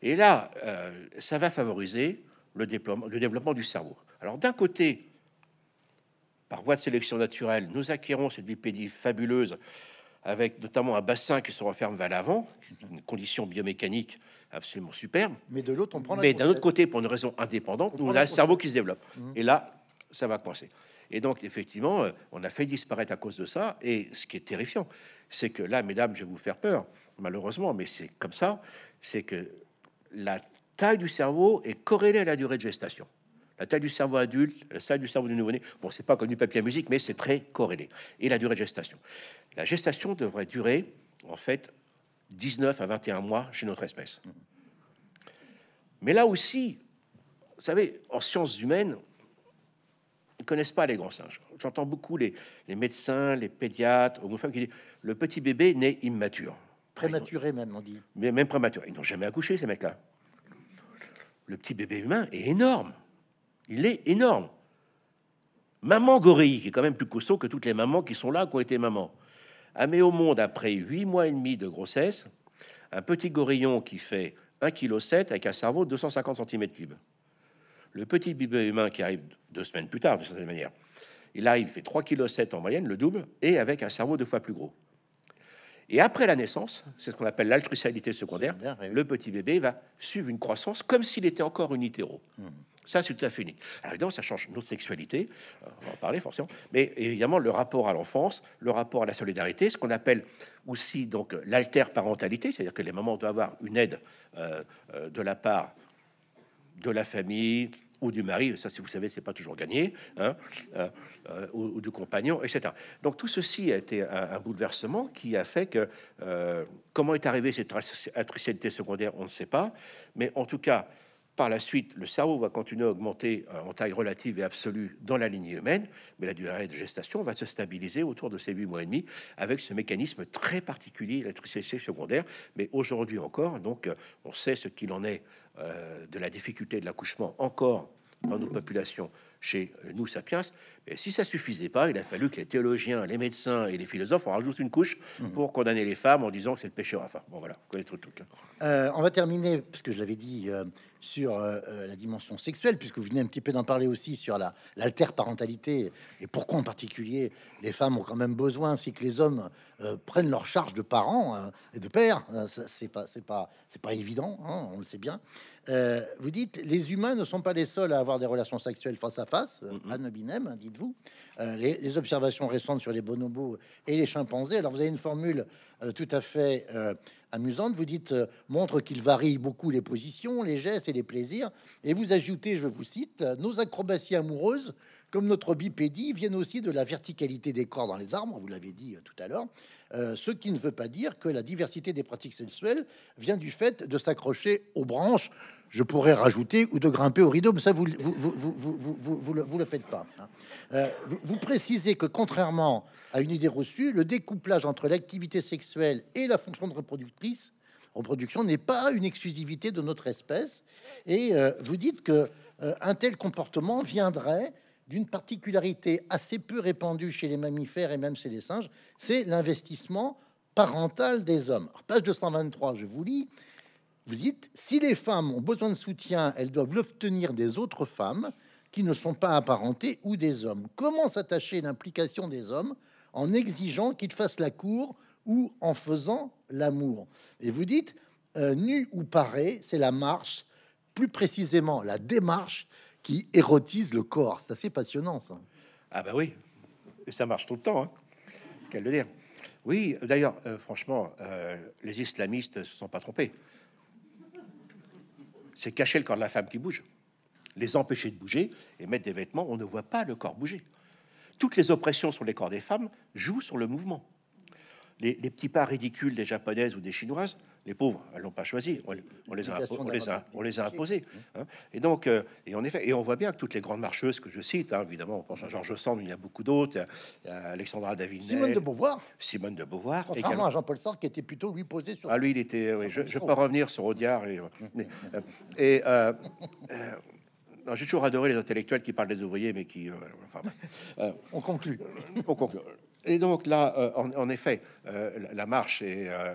Et là, euh, ça va favoriser le, le développement du cerveau. Alors d'un côté, par voie de sélection naturelle, nous acquérons cette bipédie fabuleuse avec notamment un bassin qui se referme vers l'avant, une condition biomécanique absolument superbe. Mais de l'autre, on prend. Mais d'un autre côté, pour une raison indépendante, on a le cerveau qui se développe. Mmh. Et là, ça va coincer. Et donc, effectivement, euh, on a fait disparaître à cause de ça. Et ce qui est terrifiant, c'est que là, mesdames, je vais vous faire peur malheureusement, mais c'est comme ça, c'est que la taille du cerveau est corrélée à la durée de gestation. La taille du cerveau adulte, la taille du cerveau du nouveau-né, bon, c'est pas comme du papier à musique, mais c'est très corrélé. Et la durée de gestation. La gestation devrait durer, en fait, 19 à 21 mois chez notre espèce. Mmh. Mais là aussi, vous savez, en sciences humaines, ils connaissent pas les grands singes. J'entends beaucoup les, médecins, les pédiatres, homophones qui disent le petit bébé naît immature. Prématuré même, on dit. Mais même prématuré. Ils n'ont jamais accouché, ces mecs-là. Le petit bébé humain est énorme. Il est énorme. Maman gorille, qui est quand même plus costaud que toutes les mamans qui sont là, qui ont été mamans, a mis au monde, après huit mois et demi de grossesse, un petit gorillon qui fait 1,7 kg avec un cerveau de 250 cm3. Le petit bébé humain qui arrive deux semaines plus tard, de cette manière, il arrive, il fait 3,7 kg en moyenne, le double, et avec un cerveau deux fois plus gros. Et après la naissance, c'est ce qu'on appelle l'altrucialité secondaire, le petit bébé va suivre une croissance comme s'il était encore unitéro. Mmh. Ça, c'est tout à fait unique. Alors évidemment, ça change notre sexualité, euh, on va en parler forcément, mais évidemment le rapport à l'enfance, le rapport à la solidarité, ce qu'on appelle aussi donc l'alterparentalité, c'est-à-dire que les mamans doivent avoir une aide euh, euh, de la part de la famille, ou du mari, ça si vous savez, c'est pas toujours gagné, ou, du compagnon, etc. Donc tout ceci a été un, bouleversement qui a fait que comment est arrivée cette attritionnalité secondaire, on ne sait pas, mais en tout cas, par la suite, le cerveau va continuer à augmenter euh, en taille relative et absolue dans la lignée humaine, mais la durée de gestation va se stabiliser autour de ces huit mois et demi avec ce mécanisme très particulier, la secondaire. Mais aujourd'hui encore, donc, on sait ce qu'il en est euh, de la difficulté de l'accouchement encore dans nos populations chez euh, nous, sapiens, et si ça suffisait pas, il a fallu que les théologiens, les médecins et les philosophes en rajoutent une couche mhm. pour condamner les femmes en disant que c'est le péché. Enfin, bon, voilà, connaître le hein. euh, on va terminer, parce que je l'avais dit euh, sur euh, la dimension sexuelle, puisque vous venez un petit peu d'en parler aussi sur la parentalité et pourquoi en particulier les femmes ont quand même besoin ainsi que les hommes prennent leur charge de parents et de pères. c'est pas, c'est pas, c'est pas évident, hein, on le sait bien. vous dites les humains ne sont pas les seuls à avoir des relations sexuelles face à face. Mm-hmm vous, euh, les, observations récentes sur les bonobos et les chimpanzés. Alors, vous avez une formule euh, tout à fait euh, amusante. Vous dites montre qu'ils varient beaucoup les positions, les gestes et les plaisirs. Et vous ajoutez, je vous cite, nos acrobaties amoureuses, comme notre bipédie, viennent aussi de la verticalité des corps dans les arbres. Vous l'avez dit tout à l'heure. ce qui ne veut pas dire que la diversité des pratiques sexuelles vient du fait de s'accrocher aux branches je pourrais rajouter ou de grimper au rideau, mais ça, vous ne vous, vous, vous, le, vous, le, faites pas. Hein. Euh, vous précisez que contrairement à une idée reçue, le découplage entre l'activité sexuelle et la fonction de reproductrice, reproduction n'est pas une exclusivité de notre espèce, et euh, vous dites que euh, un tel comportement viendrait d'une particularité assez peu répandue chez les mammifères et même chez les singes, c'est l'investissement parental des hommes. page 223, je vous lis. Vous dites, si les femmes ont besoin de soutien, elles doivent l'obtenir des autres femmes qui ne sont pas apparentées ou des hommes. Comment s'attacher l'implication des hommes en exigeant qu'ils fassent la cour ou en faisant l'amour Et vous dites, euh, nu ou paré, c'est la marche, plus précisément la démarche qui érotise le corps. C'est assez passionnant, ça. Ah bah oui, ça marche tout le temps, hein. qu'elle dire. Oui, d'ailleurs, euh, franchement, euh, les islamistes se sont pas trompés c'est cacher le corps de la femme qui bouge, les empêcher de bouger et mettre des vêtements, on ne voit pas le corps bouger. Toutes les oppressions sur les corps des femmes jouent sur le mouvement les, petits pas ridicules des japonaises ou des chinoises, les pauvres, elles l'ont pas choisi, on, les, a, imposés. Hein. Et donc, euh, et en effet, et on voit bien que toutes les grandes marcheuses que je cite, hein, évidemment, on pense à Georges Sand, il y a beaucoup d'autres, Alexandra David, Simone de Beauvoir, Simone de Beauvoir, contrairement Jean-Paul Sartre qui était plutôt lui posé sur. Ah lui, il était. je ne pas revenir sur Audiard. Et, euh, euh, j'ai toujours adoré les intellectuels qui parlent des ouvriers, mais qui. Enfin, on conclut. On conclut. Et donc là, euh, en, effet, euh, la marche, et euh,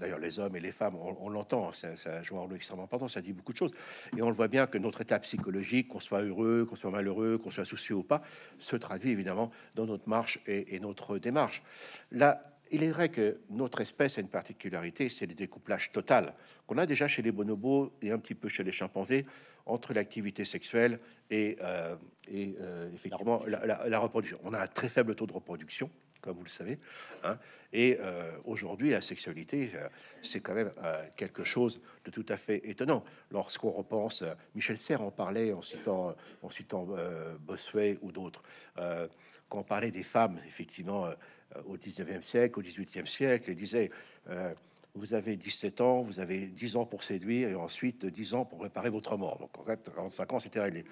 d'ailleurs les hommes et les femmes, on, l'entend, l'entend, c'est un joueur extrêmement important, ça dit beaucoup de choses. Et on le voit bien que notre état psychologique, qu'on soit heureux, qu'on soit malheureux, qu'on soit soucieux ou pas, se traduit évidemment dans notre marche et, notre démarche. Là, il est vrai que notre espèce a une particularité, c'est le découplage total qu'on a déjà chez les bonobos et un petit peu chez les chimpanzés entre l'activité sexuelle et, effectivement la reproduction. On a un très faible taux de reproduction comme vous le savez. Hein. Et euh, aujourd'hui, la sexualité, euh, c'est quand même euh, quelque chose de tout à fait étonnant. Lorsqu'on repense, Michel Serre en parlait en citant, en citant Bossuet ou d'autres, quand on parlait des femmes, effectivement, au 19e siècle, au 18e siècle, il disait vous avez 17 ans, vous avez 10 ans pour séduire et ensuite 10 ans pour préparer votre mort. Donc en fait, 45 ans, c'était réglé.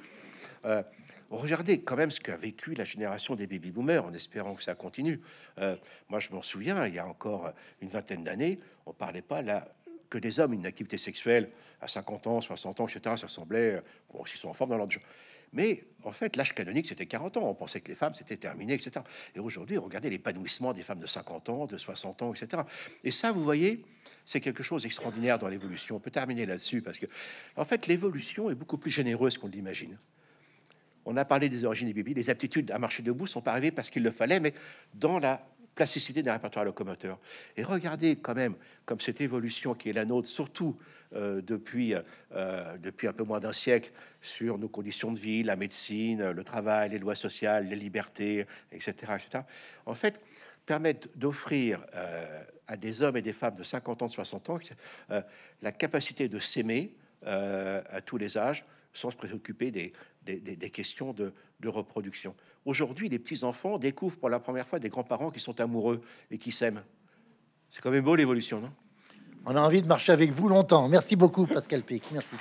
Euh, regardez quand même ce qu'a vécu la génération des baby boomers en espérant que ça continue. Euh, moi, je m'en souviens, il y a encore une vingtaine d'années, on parlait pas là que des hommes, une activité sexuelle à 50 ans, 60 ans, etc. Ça semblait, bon, s'ils sont en forme dans leur mais en fait, l'âge canonique, c'était 40 ans. On pensait que les femmes, c'était terminé, etc. Et aujourd'hui, regardez l'épanouissement des femmes de 50 ans, de 60 ans, etc. Et ça, vous voyez, c'est quelque chose d'extraordinaire dans l'évolution. On peut terminer là-dessus parce que, en fait, l'évolution est beaucoup plus généreuse qu'on l'imagine. On a parlé des origines des bébés, les aptitudes à marcher debout sont pas arrivées parce qu'il le fallait, mais dans la plasticité d'un répertoire locomoteur. Et regardez quand même comme cette évolution qui est la nôtre, surtout euh, euh, depuis, un peu moins d'un siècle, sur nos conditions de vie, la médecine, le travail, les lois sociales, les libertés, etc. etc. en fait, permettent d'offrir euh, à des hommes et des femmes de 50 ans, 60 ans, la capacité de s'aimer à tous les âges sans se préoccuper des, questions de reproduction. Aujourd'hui, les petits-enfants découvrent pour la première fois des grands-parents qui sont amoureux et qui s'aiment. C'est quand même beau l'évolution, non On a envie de marcher avec vous longtemps. Merci beaucoup, Pascal Pic. Merci.